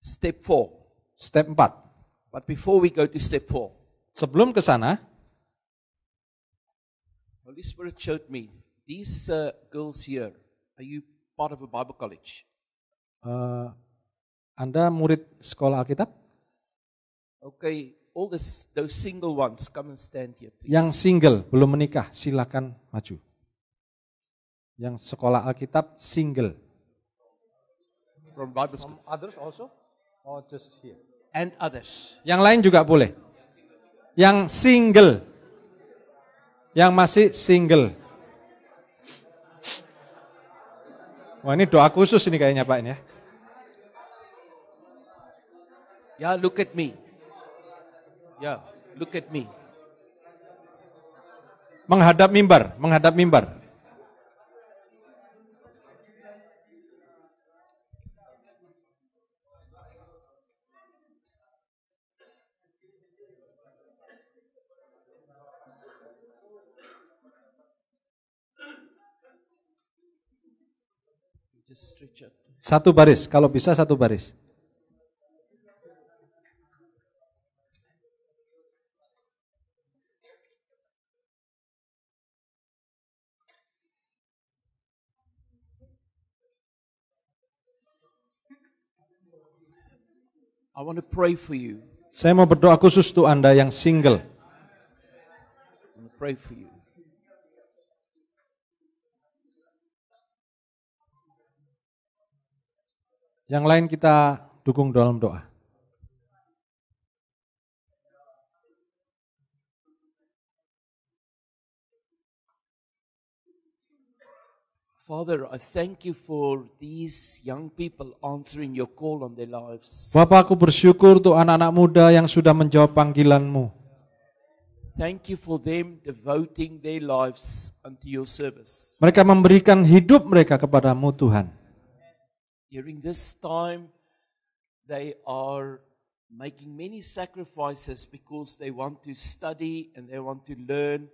Step 4. Step 4. But before we go to step 4. Sebelum ke sana, Holy Spirit showed me these uh, girls here. Are you part of a Bible college? Uh, anda murid sekolah Alkitab? Okay, all the those single ones, come and stand here, please. Yang single, belum menikah, silakan maju. Yang sekolah Alkitab, single. From Bible school. From others also? Or just here? And others. Yang lain juga boleh. Yang single. Yang masih single. Wah ini doa khusus ini kayaknya Pak ini ya. Ya, look at me. Ya, look at me. Menghadap mimbar, menghadap mimbar. Satu baris, kalau bisa satu baris. I want to pray for you. Saya mau berdoa khusus untuk Anda yang single. I want to pray for you. Yang lain kita dukung dalam doa. Father, I thank you for these young people answering your call on their lives. Bapa, aku bersyukur untuk anak-anak muda yang sudah menjawab panggilanmu. Thank you for them devoting their lives unto your service. Mereka memberikan hidup mereka kepadamu, Tuhan. During this time, they are making many sacrifices because they want to study and they want to learn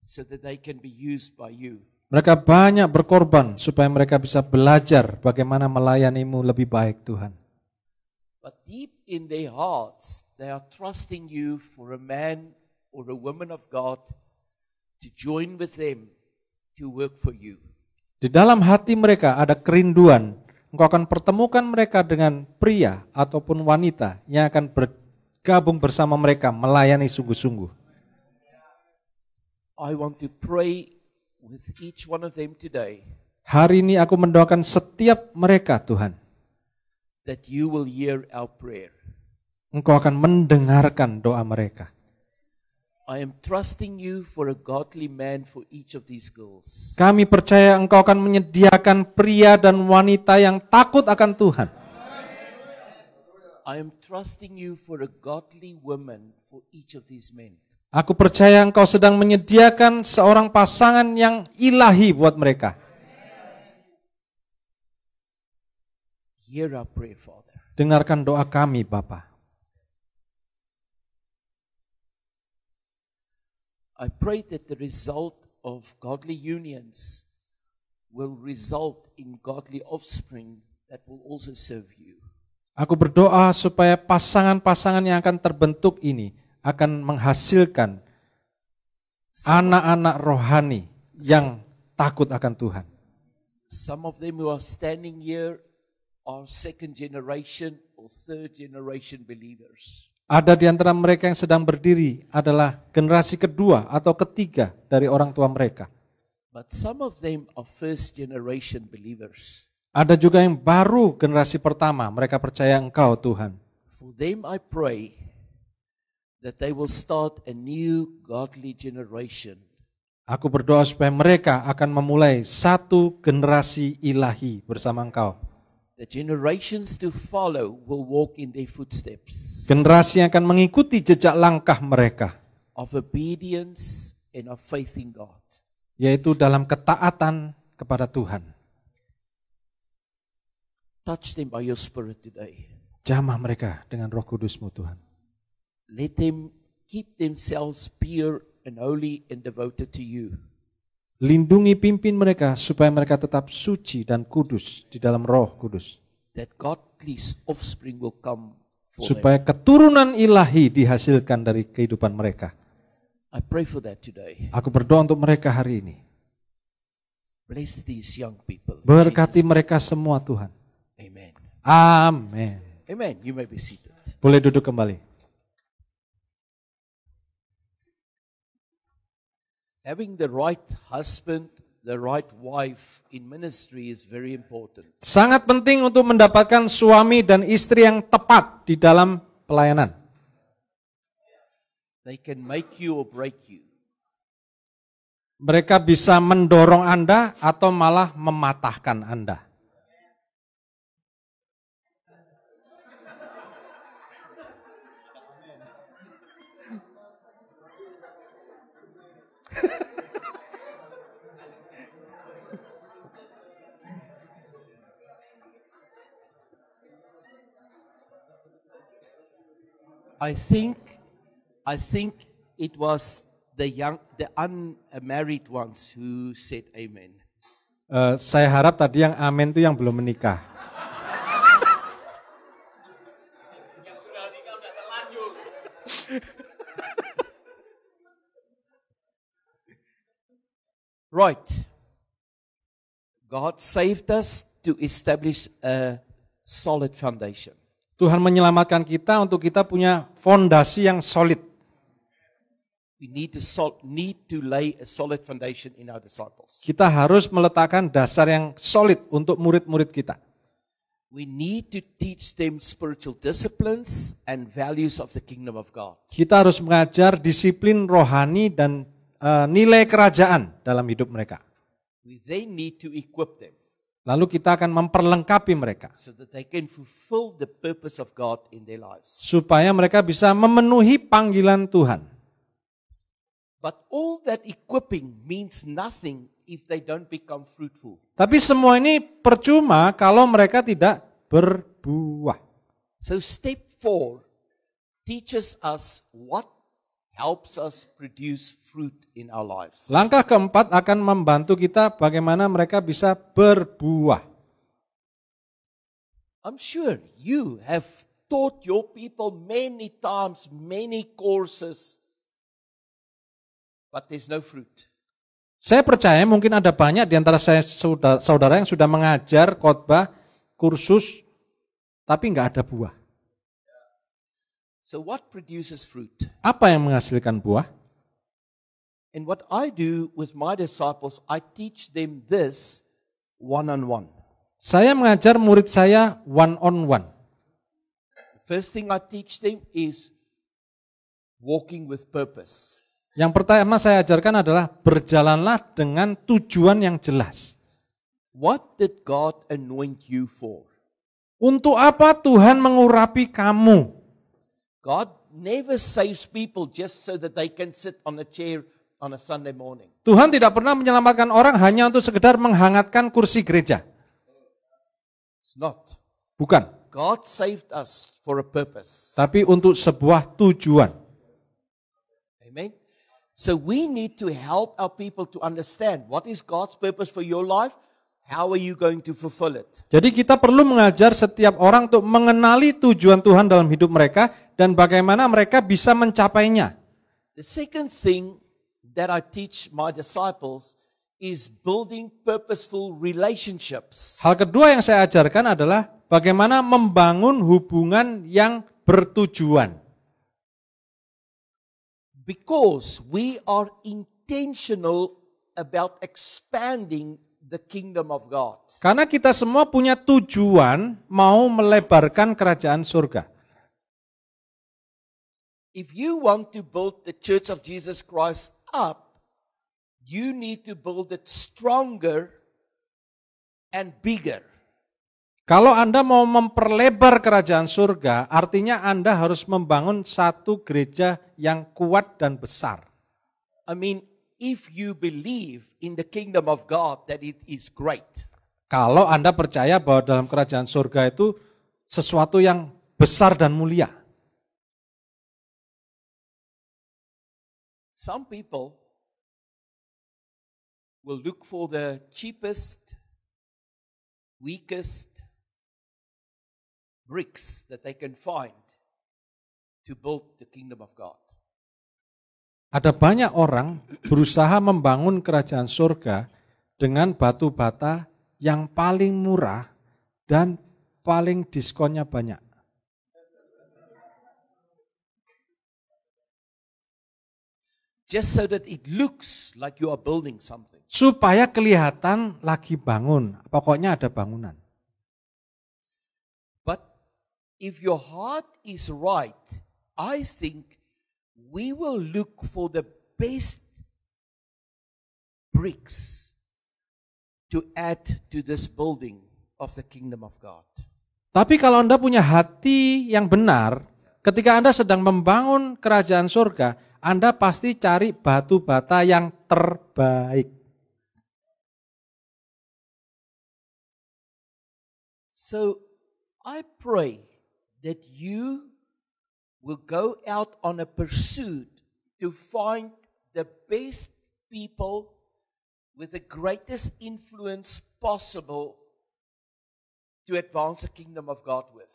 so that they can be used by you. Mereka banyak berkorban supaya mereka bisa belajar bagaimana melayanimu lebih baik Tuhan. But deep in their hearts, they are trusting you for a man or a woman of God to join with them to work for you. Di dalam hati mereka ada kerinduan. Engkau akan pertemukan mereka dengan pria ataupun wanita yang akan bergabung bersama mereka melayani sungguh-sungguh. I want to pray with each one of them today. Hari ini aku mendoakan setiap mereka Tuhan. That you will hear our prayer. Engkau akan mendengarkan doa mereka. I am trusting you for a godly man for each of these girls. Kami percaya engkau akan menyediakan pria dan wanita yang takut akan Tuhan. I am trusting you for a godly woman for each of these men. Aku percaya engkau sedang menyediakan seorang pasangan yang ilahi buat mereka. Dengarkan doa kami, Bapa. I pray that the result of godly unions will result in godly offspring that will also serve you. Aku berdoa supaya pasangan-pasangan yang akan terbentuk ini akan menghasilkan anak-anak rohani yang takut akan Tuhan. Some of them who are standing here are second generation or third generation believers. Ada di antara mereka yang sedang berdiri adalah generasi kedua atau ketiga dari orang tua mereka. But some of them are first generation believers. Ada juga yang baru generasi pertama, mereka percaya Engkau Tuhan. For them I pray that they will start a new godly generation. Aku berdoa supaya mereka akan memulai satu generasi ilahi bersama engkau. The generations to follow will walk in their footsteps. Generasi yang akan mengikuti jejak langkah mereka. Of obedience and of faith in God. Yaitu dalam ketaatan kepada Tuhan. Touch them by your spirit today. Jamah mereka dengan roh kudusmu Tuhan let them keep themselves pure and holy and devoted to you. Lindungi pimpin mereka supaya mereka tetap suci dan kudus di dalam Roh Kudus. That godly offspring will come for supaya them. keturunan ilahi dihasilkan dari kehidupan mereka. I pray for that today. Aku berdoa untuk mereka hari ini. Bless these young people. Berkati Jesus. mereka semua Tuhan. Amen. Amen. Amen. You may be seated. Boleh duduk kembali. having the right husband, the right wife in ministry is very important. Sangat penting untuk mendapatkan suami dan istri yang tepat di dalam pelayanan. They can make you or break you. Mereka bisa mendorong Anda atau malah mematahkan Anda. [laughs] I think, I think it was the young, the unmarried ones who said amen. Uh, saya harap tadi yang amin itu yang belum menikah. Right. God saved us to establish a solid foundation. Tuhan menyelamatkan kita untuk kita punya fondasi yang solid. We need to sol need to lay a solid foundation in our disciples. Kita harus meletakkan dasar yang solid untuk murid-murid kita. We need to teach them spiritual disciplines and values of the kingdom of God. Kita harus mengajar disiplin rohani dan uh, nilai kerajaan dalam hidup mereka. They need to equip them. Lalu kita akan memperlengkapi mereka. So that they can fulfill the purpose of God in their lives. Supaya mereka bisa memenuhi panggilan Tuhan. But all that equipping means nothing if they don't become fruitful. Tapi semua ini percuma kalau mereka tidak berbuah. So step four teaches us what helps us produce fruit in our lives. Langkah keempat akan membantu kita bagaimana mereka bisa berbuah. I'm sure you have taught your people many times, many courses, but there's no fruit. Saya percaya mungkin ada banyak di antara saya saudara, saudara yang sudah mengajar khotbah, kursus, tapi nggak ada buah. So what produces fruit? Apa yang menghasilkan buah? And what I do with my disciples, I teach them this one on one. Saya mengajar murid saya one on one. The First thing I teach them is walking with purpose. Yang pertama saya ajarkan adalah berjalanlah dengan tujuan yang jelas. What did God anoint you for? Untuk apa Tuhan mengurapi kamu? God never saves people just so that they can sit on a chair on a Sunday morning. Tuhan tidak pernah menyelamatkan orang hanya untuk sekedar menghangatkan kursi gereja. It's not. Bukan. God saved us for a purpose. Tapi untuk sebuah tujuan. Amen. So we need to help our people to understand what is God's purpose for your life How are you going to fulfill it? Jadi kita perlu mengajar setiap orang untuk mengenali tujuan Tuhan dalam hidup mereka dan bagaimana mereka bisa mencapainya. The second thing that I teach my disciples is building purposeful relationships. Hal kedua yang saya ajarkan adalah bagaimana membangun hubungan yang bertujuan. Because we are intentional about expanding the kingdom of God. Karena kita semua punya tujuan mau melebarkan kerajaan surga. If you want to build the church of Jesus Christ up, you need to build it stronger and bigger. Kalau Anda mau memperlebar kerajaan surga, artinya Anda harus membangun satu gereja yang kuat dan besar. I mean, if you believe in the kingdom of God that it is great. Kalau Anda percaya bahwa dalam kerajaan surga itu sesuatu yang besar dan mulia. Some people will look for the cheapest, weakest bricks that they can find to build the kingdom of God. Ada banyak orang berusaha membangun kerajaan surga dengan batu bata yang paling murah dan paling diskonnya banyak. Just so that it looks like you are building something. Supaya kelihatan lagi bangun, pokoknya ada bangunan. But if your heart is right, I think we will look for the best bricks to add to this building of the kingdom of God. Tapi kalau Anda punya hati yang benar, ketika Anda sedang membangun kerajaan surga, Anda pasti cari batu bata yang terbaik. So I pray that you will go out on a pursuit to find the best people with the greatest influence possible to advance the kingdom of God with.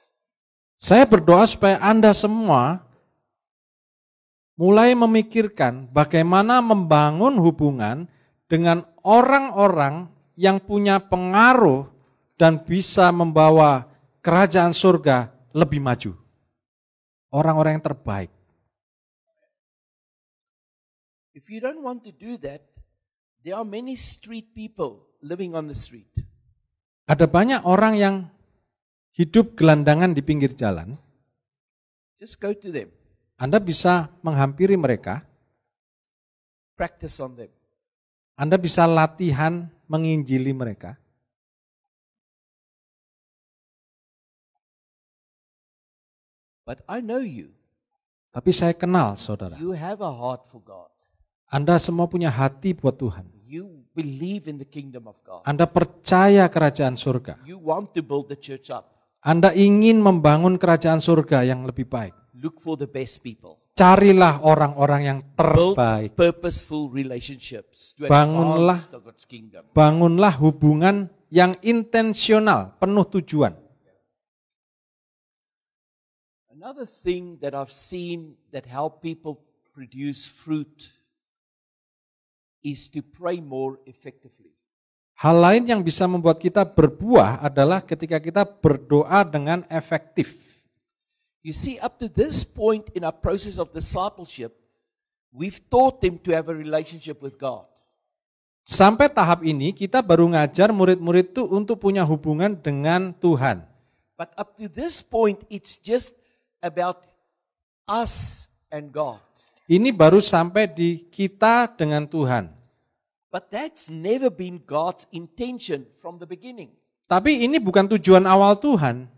Saya berdoa supaya Anda semua mulai memikirkan bagaimana membangun hubungan dengan orang-orang yang punya pengaruh dan bisa membawa kerajaan surga lebih maju orang-orang yang terbaik. If you don't want to do that, there are many street people living on the street. Ada banyak orang yang hidup gelandangan di pinggir jalan. Just go to them. Anda bisa menghampiri mereka. Practice on them. Anda bisa latihan menginjili mereka. But I know you. Tapi saya kenal saudara. You have a heart for God. Anda semua punya hati buat Tuhan. You believe in the kingdom of God. Anda percaya kerajaan surga. You want to build the church up. Anda ingin membangun kerajaan surga yang lebih baik. Look for the best people. Carilah orang-orang yang terbaik. Build purposeful relationships to bangunlah, God's kingdom. bangunlah hubungan yang intensional, penuh tujuan. Another thing that I've seen that help people produce fruit is to pray more effectively. Hal lain yang bisa membuat kita berbuah adalah ketika kita berdoa dengan efektif. You see, up to this point in our process of discipleship, we've taught them to have a relationship with God. Sampai tahap ini kita baru ngajar murid-murid itu untuk punya hubungan dengan Tuhan. But up to this point, it's just about us and God. Ini baru sampai di kita dengan Tuhan. But that's never been God's intention from the beginning. Tapi ini bukan tujuan awal Tuhan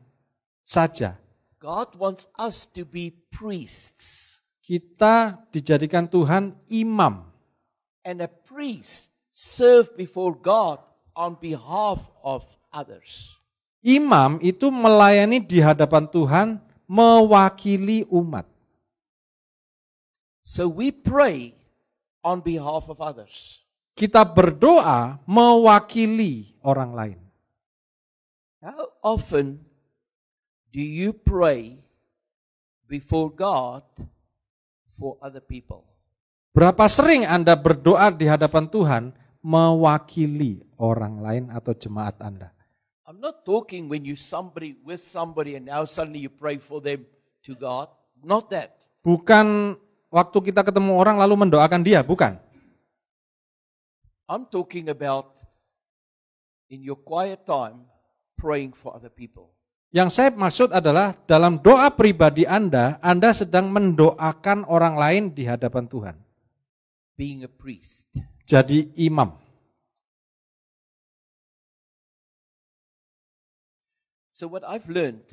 saja. God wants us to be priests. Kita dijadikan Tuhan imam. And a priest serve before God on behalf of others. Imam itu melayani di hadapan Tuhan mewakili umat. So we pray on behalf of others. Kita berdoa mewakili orang lain. How often do you pray before God for other people? Berapa sering Anda berdoa di hadapan Tuhan mewakili orang lain atau jemaat Anda? I'm not talking when you somebody with somebody and now suddenly you pray for them to God. Not that. Bukan waktu kita ketemu orang lalu mendoakan dia, bukan. I'm talking about in your quiet time praying for other people. Yang saya maksud adalah dalam doa pribadi Anda, Anda sedang mendoakan orang lain di hadapan Tuhan. Being a priest. Jadi imam. So, what I've learned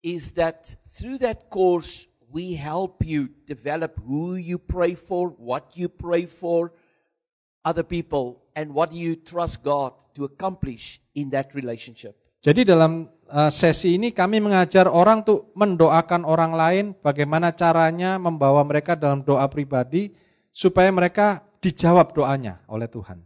is that through that course, we help you develop who you pray for, what you pray for, other people, and what you trust God to accomplish in that relationship. Jadi dalam uh, sesi ini kami mengajar orang untuk mendoakan orang lain bagaimana caranya membawa mereka dalam doa pribadi supaya mereka dijawab doanya oleh Tuhan.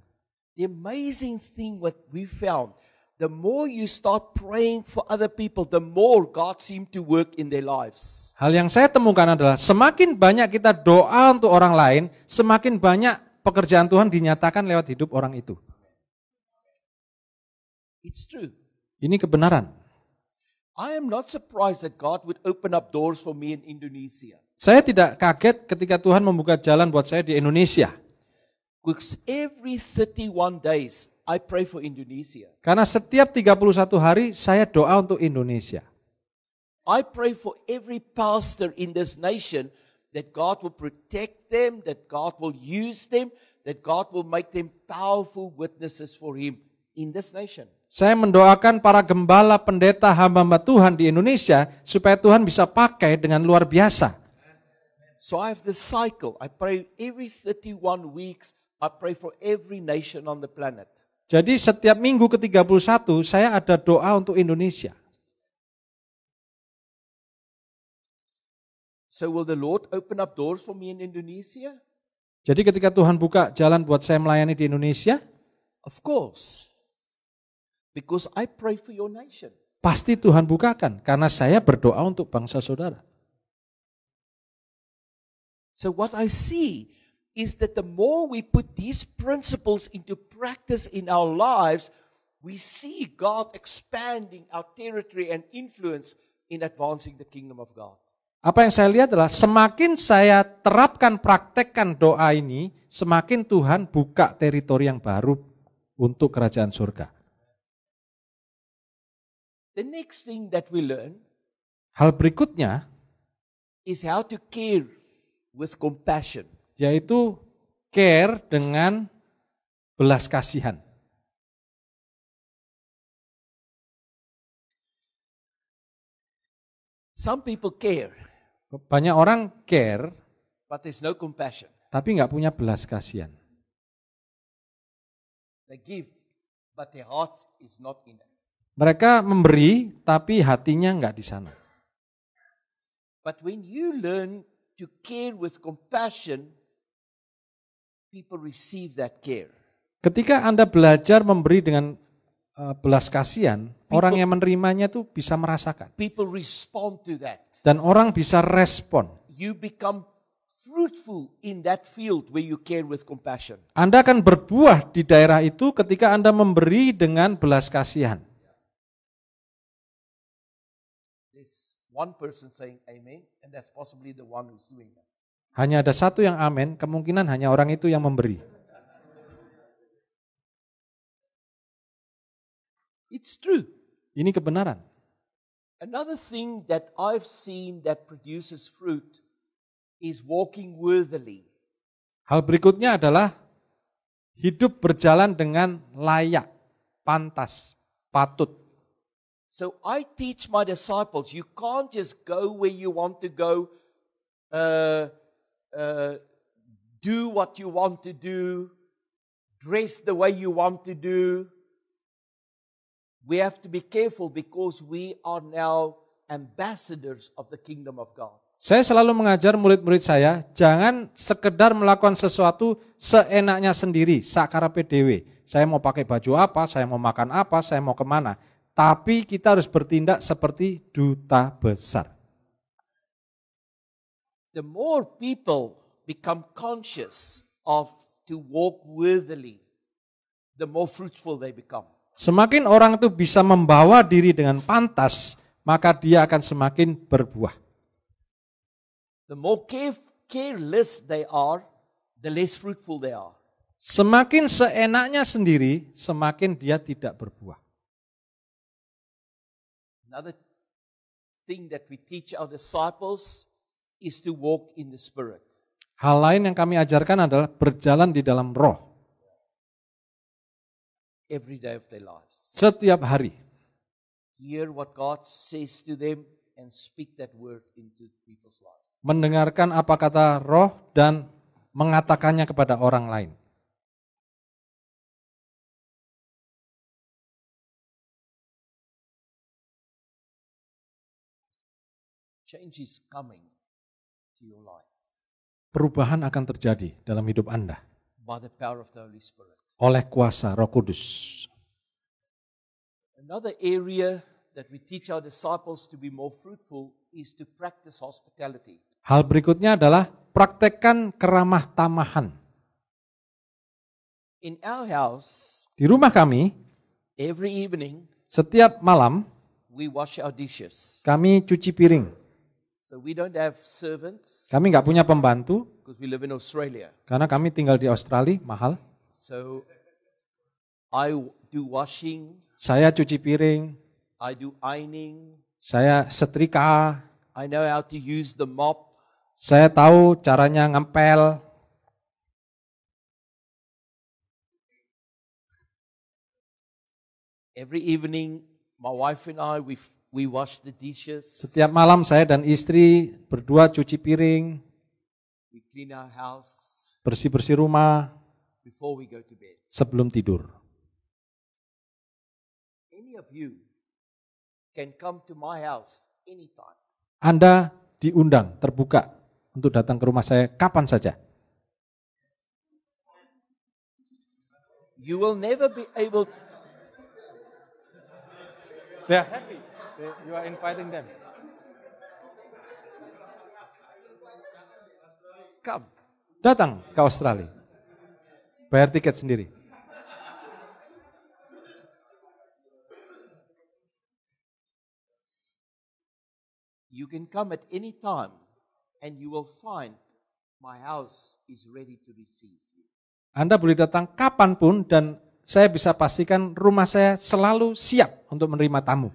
The amazing thing what we found the more you start praying for other people, the more God seems to work in their lives. Hal yang saya temukan adalah semakin banyak kita doa untuk orang lain, semakin banyak pekerjaan Tuhan dinyatakan lewat hidup orang itu. It's true. Ini kebenaran. I am not surprised that God would open up doors for me in Indonesia. Saya tidak kaget ketika Tuhan membuka jalan buat saya di Indonesia. Because every 31 days I pray for Indonesia. Karena setiap 31 hari saya doa untuk Indonesia. I pray for every pastor in this nation that God will protect them, that God will use them, that God will make them powerful witnesses for him in this nation. Saya mendoakan para gembala pendeta hamba-hamba Tuhan di Indonesia supaya Tuhan bisa pakai dengan luar biasa. So I have the cycle. I pray every 31 weeks I pray for every nation on the planet. Jadi setiap minggu ke-31 saya ada doa untuk Indonesia. So will the Lord open up doors for me in Indonesia? Jadi ketika Tuhan buka jalan buat saya melayani di Indonesia? Of course. Because I pray for your nation. Pasti Tuhan bukakan karena saya berdoa untuk bangsa saudara. So what I see is that the more we put these principles into practice in our lives, we see God expanding our territory and influence in advancing the kingdom of God. Apa yang saya lihat adalah semakin saya terapkan praktekkan doa ini, semakin Tuhan buka teritori yang baru untuk kerajaan surga. The next thing that we learn Hal berikutnya is how to care with compassion yaitu care dengan belas kasihan. Some people care. Banyak orang care, but there's no compassion. Tapi nggak punya belas kasihan. They give, but their heart is not in it. Mereka memberi, tapi hatinya nggak di sana. But when you learn to care with compassion, Ketika Anda belajar memberi dengan uh, belas kasihan, people, orang yang menerimanya tuh bisa merasakan. People respond to that. Dan orang bisa respon. You become fruitful in that field where you care with compassion. Anda akan berbuah di daerah itu ketika Anda memberi dengan belas kasihan. There's one person saying amen and that's possibly the one who's doing that hanya ada satu yang amin, kemungkinan hanya orang itu yang memberi. It's true. Ini kebenaran. Another thing that I've seen that produces fruit is walking worthily. Hal berikutnya adalah hidup berjalan dengan layak, pantas, patut. So I teach my disciples, you can't just go where you want to go. Uh, Uh, do what you want to do, dress the way you want to do. We have to be careful because we are now ambassadors of the kingdom of God. Saya selalu mengajar murid-murid saya, jangan sekedar melakukan sesuatu seenaknya sendiri, sakara PDW. Saya mau pakai baju apa, saya mau makan apa, saya mau kemana. Tapi kita harus bertindak seperti duta besar the more people become conscious of to walk worthily, the more fruitful they become. Semakin orang itu bisa membawa diri dengan pantas, maka dia akan semakin berbuah. The more careless they are, the less fruitful they are. Semakin seenaknya sendiri, semakin dia tidak berbuah. Another thing that we teach our disciples is to walk in the spirit. Hal lain yang kami ajarkan adalah berjalan di dalam roh. Every day of their lives. Setiap hari. Hear what God says to them and speak that word into people's lives. Mendengarkan apa kata roh dan mengatakannya kepada orang lain. Change is coming. Perubahan akan terjadi dalam hidup Anda oleh kuasa Roh Kudus. Another area that we teach our disciples to be more fruitful is to practice hospitality. Hal berikutnya adalah praktekkan keramah tamahan. In our house, di rumah kami, every evening, setiap malam, we wash our dishes. Kami cuci piring. Kami nggak punya pembantu karena kami tinggal di Australia, mahal. Saya cuci piring. Saya setrika. Saya tahu caranya ngempel. Every evening, my wife and I, we We wash the dishes. Setiap malam saya dan istri berdua cuci piring. We clean our house. Bersih-bersih rumah. Before we go to bed. Sebelum tidur. Any of you can come to my house anytime. Anda diundang terbuka untuk datang ke rumah saya kapan saja. You will never be able. They are happy. They, eh, you are inviting them. Come, datang ke Australia. Bayar tiket sendiri. You can come at any time and you will find my house is ready to receive you. Anda boleh datang kapanpun dan saya bisa pastikan rumah saya selalu siap untuk menerima tamu.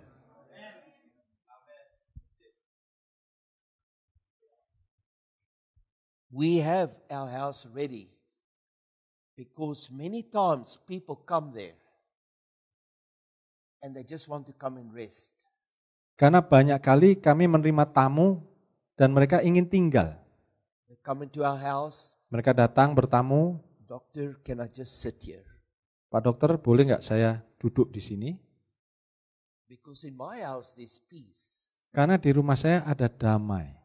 we have our house ready because many times people come there and they just want to come and rest. Karena banyak kali kami menerima tamu dan mereka ingin tinggal. They come into our house. Mereka datang bertamu. Doctor, can I just sit here? Pak dokter, boleh nggak saya duduk di sini? Because in my house there's peace. Karena di rumah saya ada damai.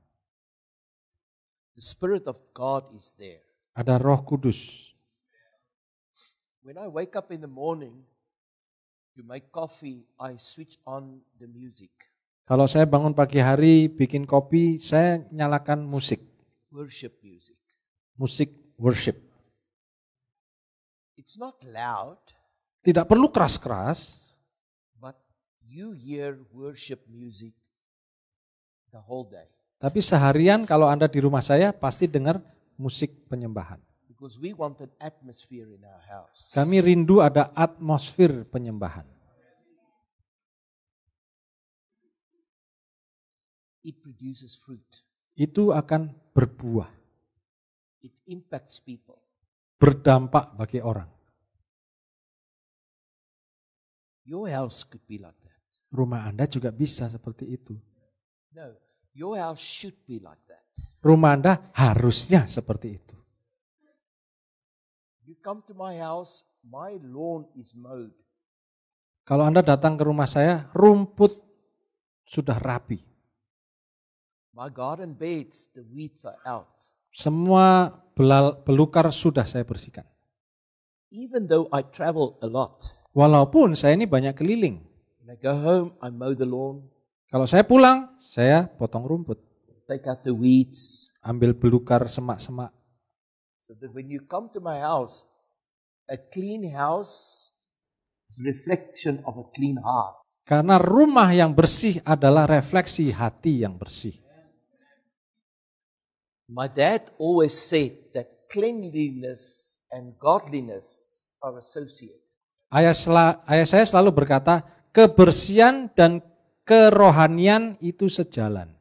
The Spirit of God is there. Ada Roh Kudus. When I wake up in the morning to make coffee, I switch on the music. Kalau saya bangun pagi hari bikin kopi, saya nyalakan musik. Worship music. Musik worship. It's not loud. Tidak perlu keras-keras. But you hear worship music the whole day. Tapi seharian kalau Anda di rumah saya pasti dengar musik penyembahan. Kami rindu ada atmosfer penyembahan. It produces fruit. Itu akan berbuah. It impacts people. Berdampak bagi orang. Rumah Anda juga bisa seperti itu. Your house should be like that. Rumah Anda harusnya seperti itu. You come to my house, my lawn is mowed. Kalau Anda datang ke rumah saya, rumput sudah rapi. My garden beds, the weeds are out. Semua belal, belukar sudah saya bersihkan. Even though I travel a lot. Walaupun saya ini banyak keliling. When I go home, I mow the lawn. Kalau saya pulang, saya potong rumput. Take out the weeds. Ambil belukar semak-semak. So that when you come to my house, a clean house is a reflection of a clean heart. Karena rumah yang bersih adalah refleksi hati yang bersih. My dad always said that cleanliness and godliness are associated. Ayah, ayah saya selalu berkata, kebersihan dan kerohanian itu sejalan.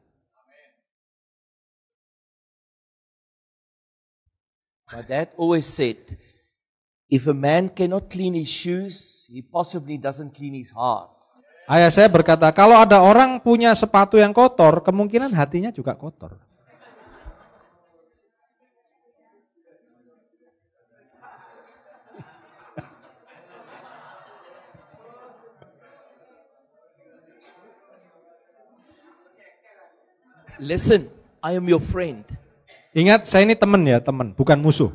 But that always said, if a man cannot clean his shoes, he possibly doesn't clean his heart. Ayah saya berkata, kalau ada orang punya sepatu yang kotor, kemungkinan hatinya juga kotor. Listen, I am your friend. Ingat, saya ini teman ya, teman, bukan musuh.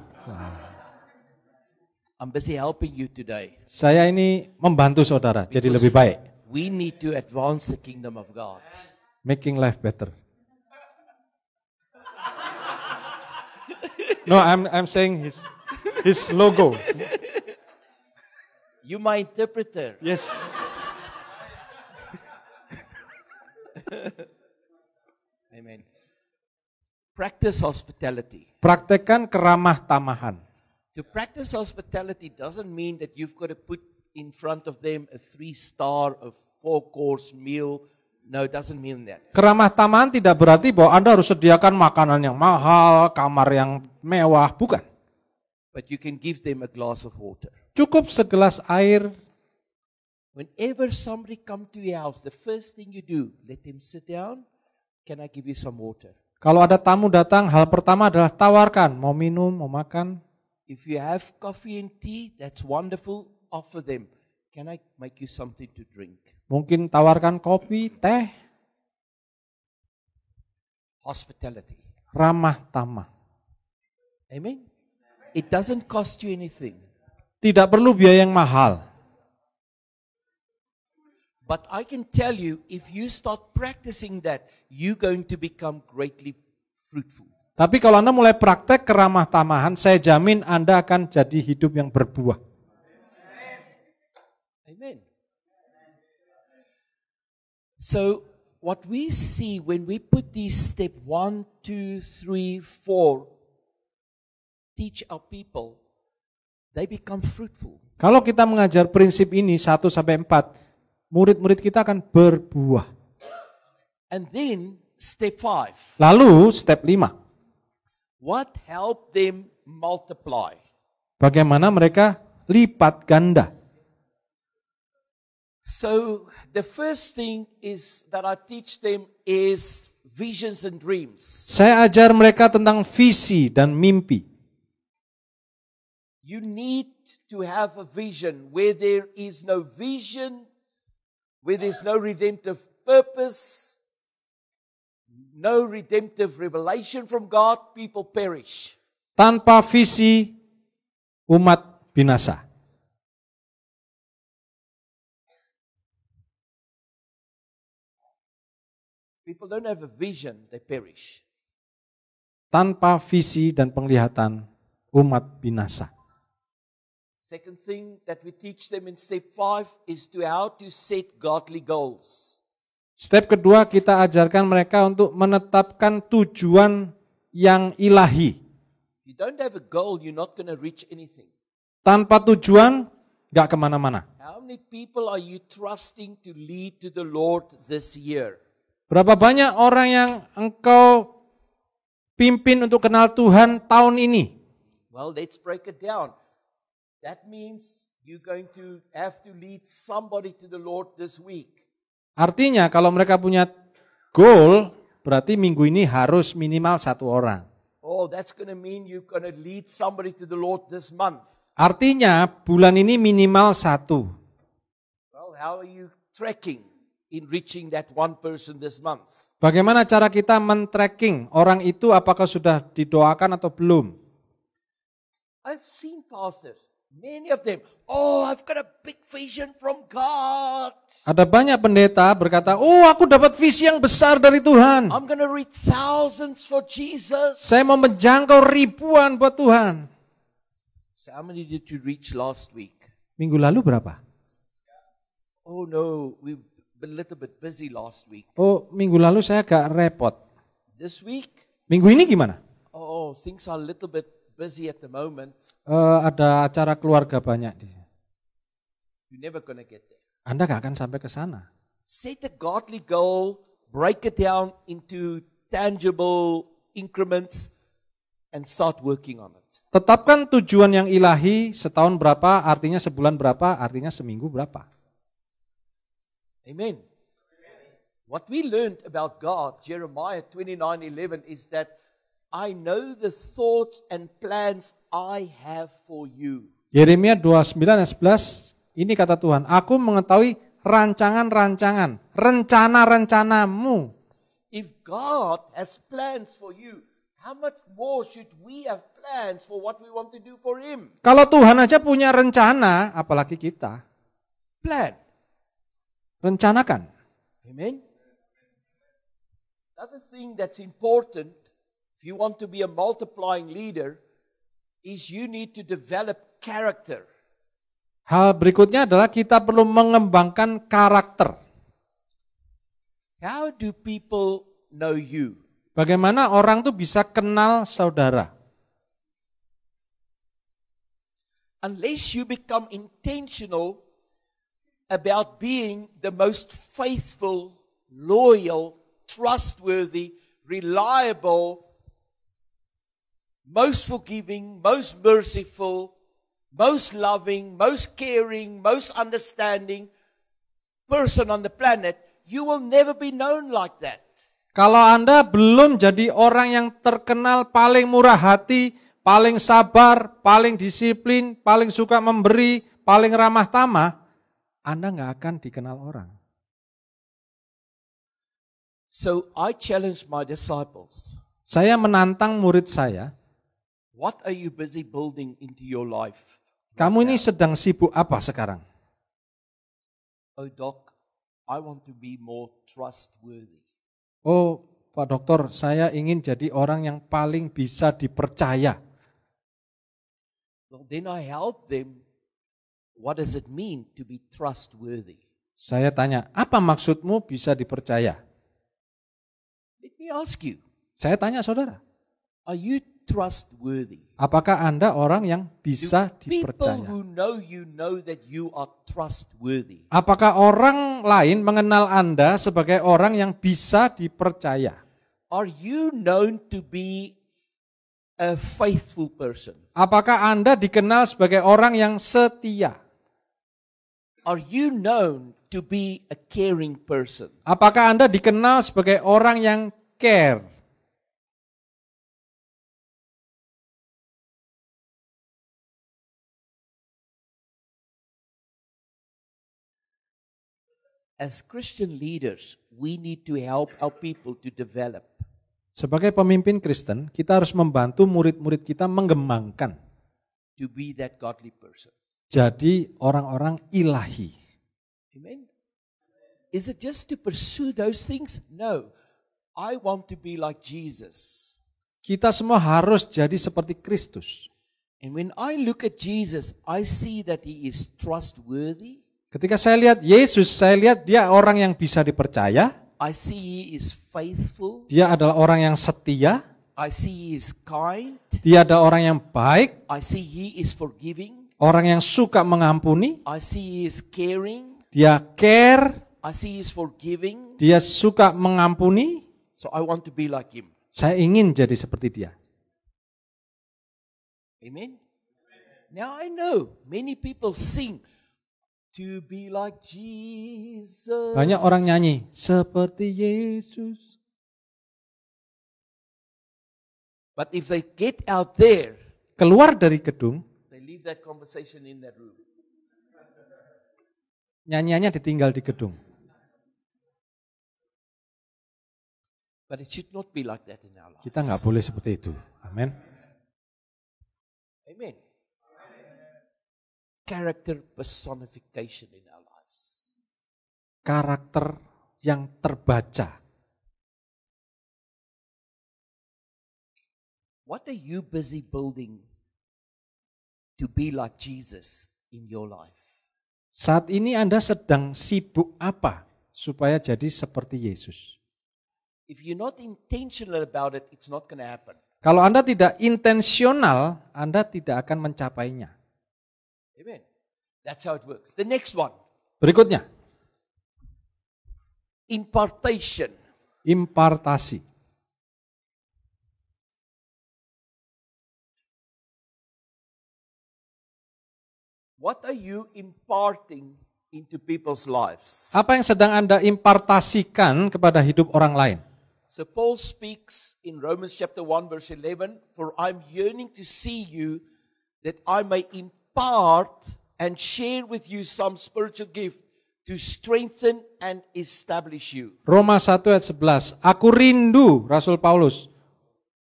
I'm busy helping you today. Saya ini membantu saudara Because jadi lebih baik. We need to advance the kingdom of God. Making life better. no, I'm I'm saying his his logo. You my interpreter. Yes. [laughs] Amen. Practice hospitality. Praktekkan keramah tamahan. To practice hospitality doesn't mean that you've got to put in front of them a three star, a four course meal. No, it doesn't mean that. Keramah tamahan tidak berarti bahwa Anda harus sediakan makanan yang mahal, kamar yang mewah, bukan. But you can give them a glass of water. Cukup segelas air. Whenever somebody come to your house, the first thing you do, let them sit down Can I give you some water? Kalau ada tamu datang, hal pertama adalah tawarkan, mau minum, mau makan. If you have coffee and tea, that's wonderful. Offer them. Can I make you something to drink? Mungkin tawarkan kopi, teh. Hospitality. Ramah tamah. Amen. It doesn't cost you anything. Tidak perlu biaya yang mahal. But I can tell you, if you start practicing that, you're going to become greatly fruitful. Tapi kalau Anda mulai praktek keramah tamahan, saya jamin Anda akan jadi hidup yang berbuah. Amen. So, what we see when we put these step one, two, three, four, teach our people, they become fruitful. Kalau kita mengajar prinsip ini satu sampai empat murid-murid kita akan berbuah. And then step five. Lalu step lima. What help them multiply? Bagaimana mereka lipat ganda? So the first thing is that I teach them is visions and dreams. Saya ajar mereka tentang visi dan mimpi. You need to have a vision. Where there is no vision, where there's no redemptive purpose, no redemptive revelation from God, people perish. Tanpa visi, umat binasa. People don't have a vision, they perish. Tanpa visi dan penglihatan, umat binasa. Second thing that we teach them in step 5 is to how to set godly goals. Step kedua kita ajarkan mereka untuk menetapkan tujuan yang ilahi. You don't have a goal, you're not going to reach anything. Tanpa tujuan, nggak kemana-mana. How many people are you trusting to lead to the Lord this year? Berapa banyak orang yang engkau pimpin untuk kenal Tuhan tahun ini? Well, let's break it down. That means you're going to have to lead somebody to the Lord this week. Artinya kalau mereka punya goal, berarti minggu ini harus minimal satu orang. Oh, that's going to mean you're going to lead somebody to the Lord this month. Artinya bulan ini minimal satu. Well, how are you tracking in reaching that one person this month? Bagaimana cara kita men-tracking orang itu apakah sudah didoakan atau belum? I've seen pastors Many of them, oh I've got a big vision from God. Ada banyak pendeta berkata, oh aku dapat visi yang besar dari Tuhan. I'm gonna reach thousands for Jesus. Saya mau menjangkau ribuan buat Tuhan. So how many did you reach last week? Minggu lalu berapa? Oh no, we been a little bit busy last week. Oh, minggu lalu saya agak repot. This week? Minggu ini gimana? Oh, things are a little bit busy at the moment. Uh, ada acara keluarga banyak di sini. You never gonna get there. Anda gak akan sampai ke sana. Set a godly goal, break it down into tangible increments and start working on it. Tetapkan tujuan yang ilahi setahun berapa, artinya sebulan berapa, artinya seminggu berapa. Amen. What we learned about God, Jeremiah 29:11 is that I know the thoughts and plans I have for you. Yeremia 29 ayat 11, ini kata Tuhan, aku mengetahui rancangan-rancangan, rencana-rencanamu. If God has plans for you, how much more should we have plans for what we want to do for him? Kalau Tuhan aja punya rencana, apalagi kita. Plan. Rencanakan. Amen. Another thing that's important you want to be a multiplying leader, is you need to develop character. Hal berikutnya adalah kita perlu mengembangkan karakter. How do people know you? Bagaimana orang tuh bisa kenal saudara? Unless you become intentional about being the most faithful, loyal, trustworthy, reliable most forgiving, most merciful, most loving, most caring, most understanding person on the planet, you will never be known like that. Kalau Anda belum jadi orang yang terkenal paling murah hati, paling sabar, paling disiplin, paling suka memberi, paling ramah tamah, Anda nggak akan dikenal orang. So I challenge my disciples. Saya menantang murid saya. What are you busy building into your life? Kamu ini sedang sibuk apa sekarang? Oh, Doc, I want to be more trustworthy. Oh, Pak Dokter, saya ingin jadi orang yang paling bisa dipercaya. Well, then I help them. What does it mean to be trustworthy? Saya tanya, apa maksudmu bisa dipercaya? Let me ask you. Saya tanya saudara. Are you trustworthy? Apakah Anda orang yang bisa dipercaya? Apakah orang lain mengenal Anda sebagai orang yang bisa dipercaya? Are you known to be a faithful person? Apakah Anda dikenal sebagai orang yang setia? Are you known to be a caring person? Apakah Anda dikenal sebagai orang yang care? As Christian leaders, we need to help our people to develop. Sebagai pemimpin Kristen, kita harus membantu murid-murid kita mengembangkan. To be that godly person. Jadi orang-orang ilahi. Amen. Is it just to pursue those things? No. I want to be like Jesus. Kita semua harus jadi seperti Kristus. And when I look at Jesus, I see that he is trustworthy. Ketika saya lihat Yesus, saya lihat dia orang yang bisa dipercaya. I see he is faithful. Dia adalah orang yang setia. I see he is kind. Dia adalah orang yang baik. I see he is forgiving. Orang yang suka mengampuni. I see he is caring. Dia care. I see he is forgiving. Dia suka mengampuni. So I want to be like him. Saya ingin jadi seperti dia. Amen. Now I know many people sing To be like Jesus. Banyak orang nyanyi seperti Yesus. But if they get out there, keluar dari gedung, they leave that conversation in that room. Nyanyiannya ditinggal di gedung. But it should not be like that in our lives. Kita nggak boleh seperti itu. Amin. Amin character personification in our lives. Karakter yang terbaca. What are you busy building to be like Jesus in your life? Saat ini Anda sedang sibuk apa supaya jadi seperti Yesus? If you're not intentional about it, it's not going to happen. Kalau Anda tidak intensional, Anda tidak akan mencapainya. Amen. That's how it works. The next one. Berikutnya. Impartation. Impartasi. What are you imparting into people's lives? Apa yang sedang Anda impartasikan kepada hidup orang lain? So Paul speaks in Romans chapter 1 verse 11, for I'm yearning to see you that I may impart part and share with you some spiritual gift to strengthen and establish you. Roma 1 ayat 11. Aku rindu Rasul Paulus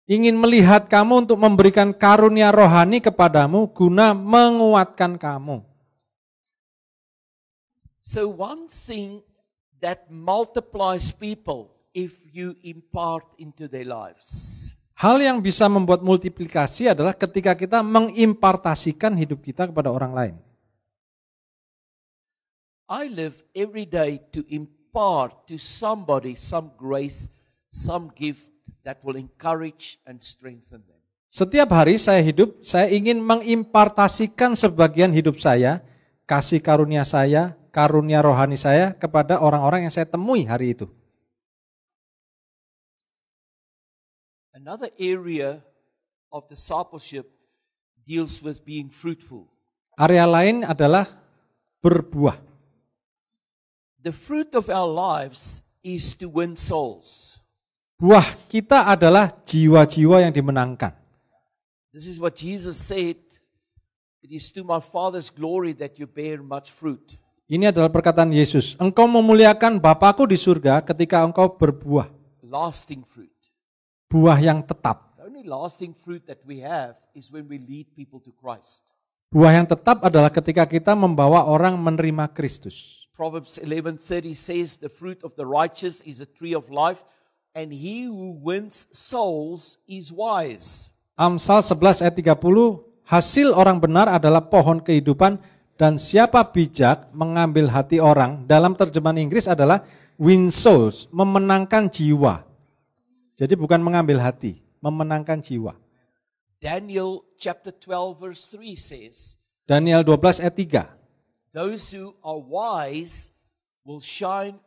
ingin melihat kamu untuk memberikan karunia rohani kepadamu guna menguatkan kamu. So one thing that multiplies people if you impart into their lives. Hal yang bisa membuat multiplikasi adalah ketika kita mengimpartasikan hidup kita kepada orang lain. I live every day to impart to somebody some grace, some gift that will encourage and strengthen them. Setiap hari saya hidup, saya ingin mengimpartasikan sebagian hidup saya, kasih karunia saya, karunia rohani saya kepada orang-orang yang saya temui hari itu. Another area of discipleship deals with being fruitful. Area lain adalah berbuah. The fruit of our lives is to win souls. Buah kita adalah jiwa-jiwa yang dimenangkan. This is what Jesus said, it is to my father's glory that you bear much fruit. Ini adalah perkataan Yesus. Engkau memuliakan Bapakku di surga ketika engkau berbuah. Lasting fruit buah yang tetap. Buah yang tetap adalah ketika kita membawa orang menerima Kristus. Proverbs 11:30 says the fruit of the righteous is a tree of life and he who wins souls is wise. Amsal 11 ayat 30 hasil orang benar adalah pohon kehidupan dan siapa bijak mengambil hati orang dalam terjemahan Inggris adalah win souls memenangkan jiwa. Jadi bukan mengambil hati, memenangkan jiwa. Daniel chapter 12 verse 3 says, Daniel 12 ayat 3. Those who are wise will shine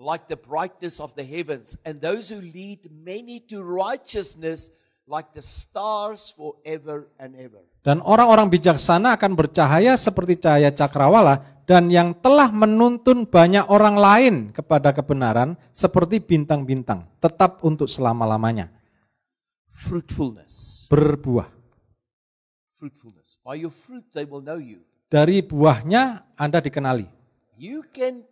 like the brightness of the heavens and those who lead many to righteousness like the stars forever and ever. Dan orang-orang bijaksana akan bercahaya seperti cahaya cakrawala dan yang telah menuntun banyak orang lain kepada kebenaran seperti bintang-bintang, tetap untuk selama-lamanya. Fruitfulness. Berbuah. Fruitfulness. By your fruit they will know you. Dari buahnya Anda dikenali. You can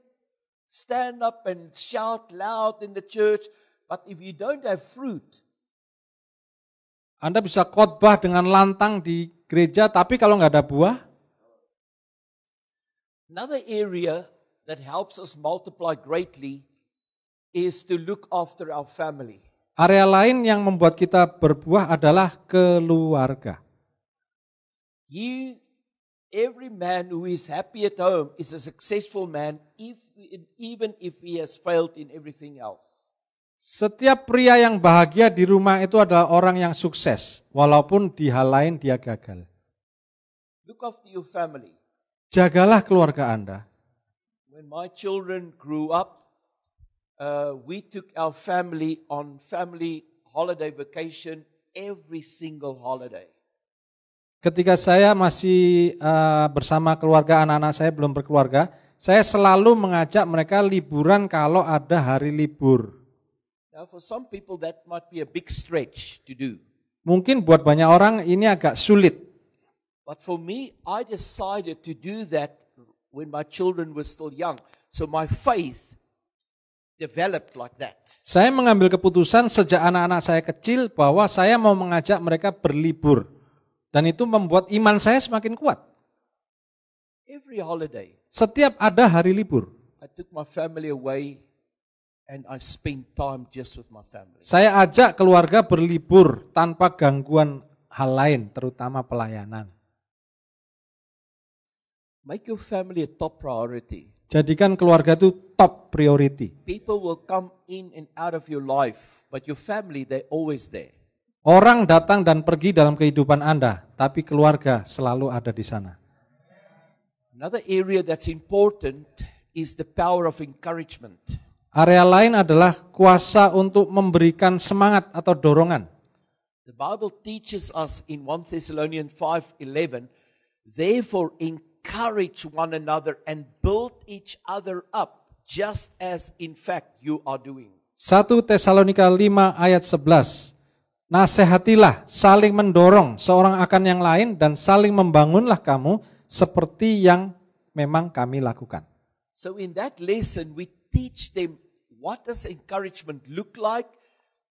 stand up and shout loud in the church, but if you don't have fruit, anda bisa khotbah dengan lantang di gereja, tapi kalau nggak ada buah, Another area that helps us multiply greatly is to look after our family. Area lain yang membuat kita berbuah adalah keluarga. You, every man who is happy at home is a successful man if, even if he has failed in everything else. Setiap pria yang bahagia di rumah itu adalah orang yang sukses, walaupun di hal lain dia gagal. Look after your family. Jagalah keluarga Anda. When my children grew up, uh, we took our family on family holiday vacation every single holiday. Ketika saya masih uh, bersama keluarga anak-anak saya belum berkeluarga, saya selalu mengajak mereka liburan kalau ada hari libur. Now for some people that might be a big stretch to do. Mungkin buat banyak orang ini agak sulit. But for me, I decided to do that when my children were still young. So my faith developed like that. Saya mengambil keputusan sejak anak-anak saya kecil bahwa saya mau mengajak mereka berlibur. Dan itu membuat iman saya semakin kuat. Every holiday, Setiap ada hari libur, I took my family away and I spent time just with my family. Saya ajak keluarga berlibur tanpa gangguan hal lain, terutama pelayanan. Make your family a top priority. Jadikan keluarga itu top priority. People will come in and out of your life, but your family they always there. Orang datang dan pergi dalam kehidupan Anda, tapi keluarga selalu ada di sana. Another area that's important is the power of encouragement. Area lain adalah kuasa untuk memberikan semangat atau dorongan. The Bible teaches us in 1 Thessalonians 5:11, therefore encourage encourage one another and build each other up just as in fact you are doing. 1 Tesalonika 5 ayat 11. Nasehatilah, saling mendorong seorang akan yang lain dan saling membangunlah kamu seperti yang memang kami lakukan. So in that lesson we teach them what does encouragement look like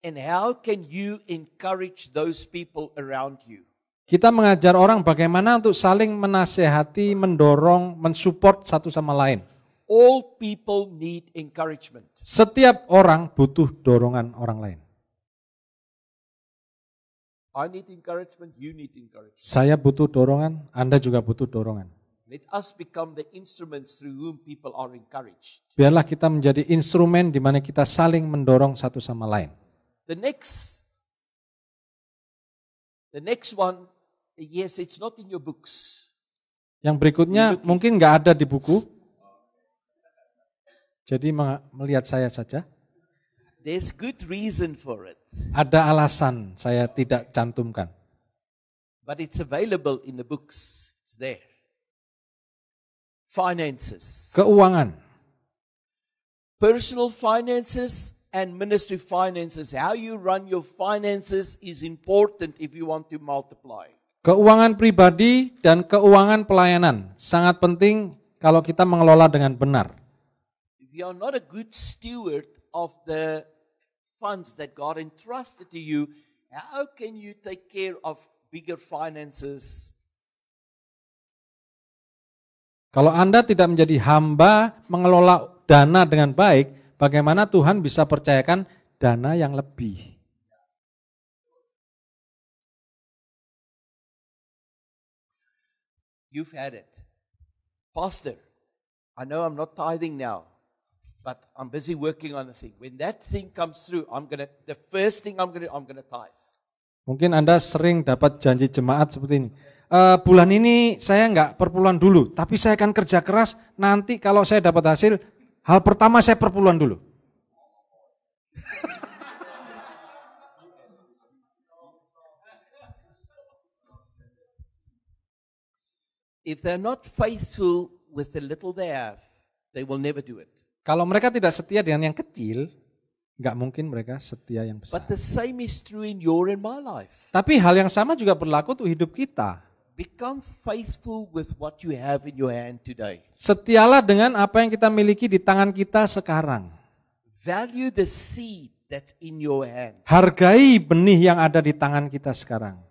and how can you encourage those people around you. Kita mengajar orang bagaimana untuk saling menasehati, mendorong, mensupport satu sama lain. All people need encouragement. Setiap orang butuh dorongan orang lain. I need encouragement, you need encouragement. Saya butuh dorongan, Anda juga butuh dorongan. Let us become the instruments through whom people are encouraged. Biarlah kita menjadi instrumen di mana kita saling mendorong satu sama lain. The next The next one yes, it's not in your books. Yang berikutnya mungkin nggak ada di buku. Jadi melihat saya saja. There's good reason for it. Ada alasan saya tidak cantumkan. But it's available in the books. It's there. Finances. Keuangan. Personal finances and ministry finances. How you run your finances is important if you want to multiply. Keuangan pribadi dan keuangan pelayanan sangat penting kalau kita mengelola dengan benar. If you are not a good steward of the funds that God entrusted to you, how can you take care of bigger finances? Kalau Anda tidak menjadi hamba mengelola dana dengan baik, bagaimana Tuhan bisa percayakan dana yang lebih? You've had it. Pastor, I know I'm not tithing now, but I'm busy working on a thing. When that thing comes through, I'm gonna the first thing I'm gonna I'm gonna tithe. Mungkin Anda sering dapat janji jemaat seperti ini. Uh, bulan ini saya nggak perpuluhan dulu, tapi saya akan kerja keras. Nanti kalau saya dapat hasil, hal pertama saya perpuluhan dulu. [laughs] If they're not faithful with the little they have, they will never do it. Kalau mereka tidak setia dengan yang kecil, nggak mungkin mereka setia yang besar. But the same is true in your and my life. Tapi hal yang sama juga berlaku untuk hidup kita. Become faithful with what you have in your hand today. Setialah dengan apa yang kita miliki di tangan kita sekarang. Value the seed that's in your hand. Hargai benih yang ada di tangan kita sekarang.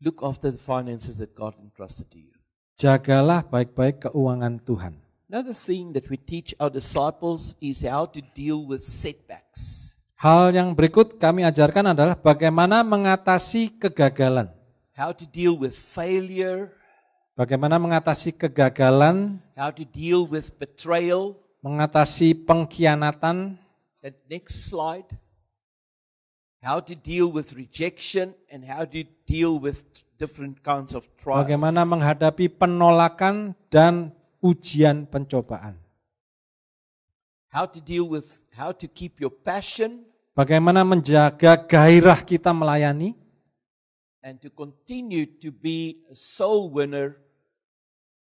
Look after the finances that God entrusted to you. Jagalah baik-baik keuangan Tuhan. Another thing that we teach our disciples is how to deal with setbacks. Hal yang berikut kami ajarkan adalah bagaimana mengatasi kegagalan. How to deal with failure. Bagaimana mengatasi kegagalan. How to deal with betrayal. Mengatasi pengkhianatan. The next slide how to deal with rejection and how to deal with different kinds of trials. Bagaimana menghadapi penolakan dan ujian pencobaan. How to deal with how to keep your passion. Bagaimana menjaga gairah kita melayani and to continue to be a soul winner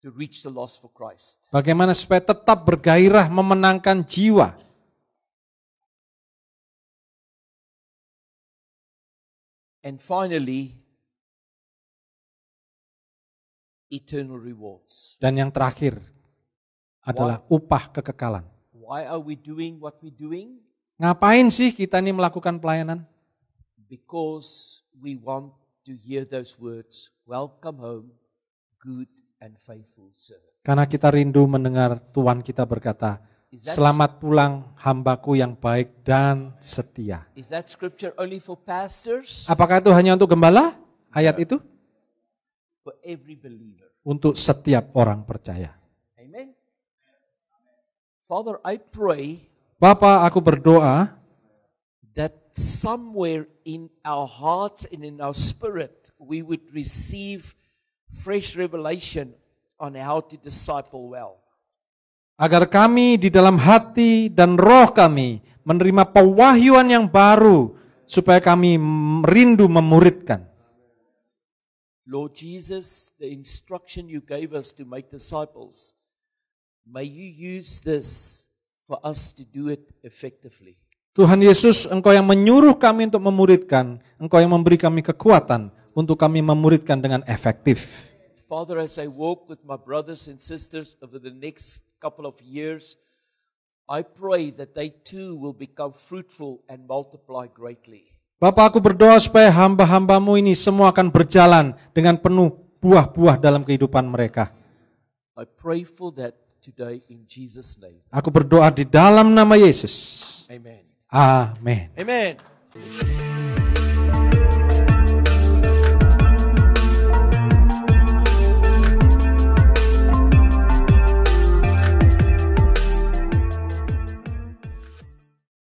to reach the lost for Christ. Bagaimana supaya tetap bergairah memenangkan jiwa And finally, eternal rewards. Dan yang terakhir adalah upah kekekalan. Why are we doing what we doing? Ngapain sih kita ini melakukan pelayanan? Because we want to hear those words, welcome home, good and faithful servant. Karena kita rindu mendengar Tuhan kita berkata, Selamat pulang hambaku yang baik dan setia. Apakah itu hanya untuk gembala? Ayat itu? Untuk setiap orang percaya. Amen. Father, I pray Bapa, aku berdoa that somewhere in our hearts and in our spirit we would receive fresh revelation on how to disciple well agar kami di dalam hati dan roh kami menerima pewahyuan yang baru supaya kami rindu memuridkan. Lord Jesus, the instruction you gave us to make disciples, may you use this for us to do it effectively. Tuhan Yesus, Engkau yang menyuruh kami untuk memuridkan, Engkau yang memberi kami kekuatan untuk kami memuridkan dengan efektif. Father, as I walk with my brothers and sisters over the next couple of years, I pray that they too will become fruitful and multiply greatly. Bapak aku berdoa supaya hamba-hambamu ini semua akan berjalan dengan penuh buah-buah dalam kehidupan mereka. I pray for that today in Jesus name. Aku berdoa di dalam nama Yesus. Amen. Amen. Amen.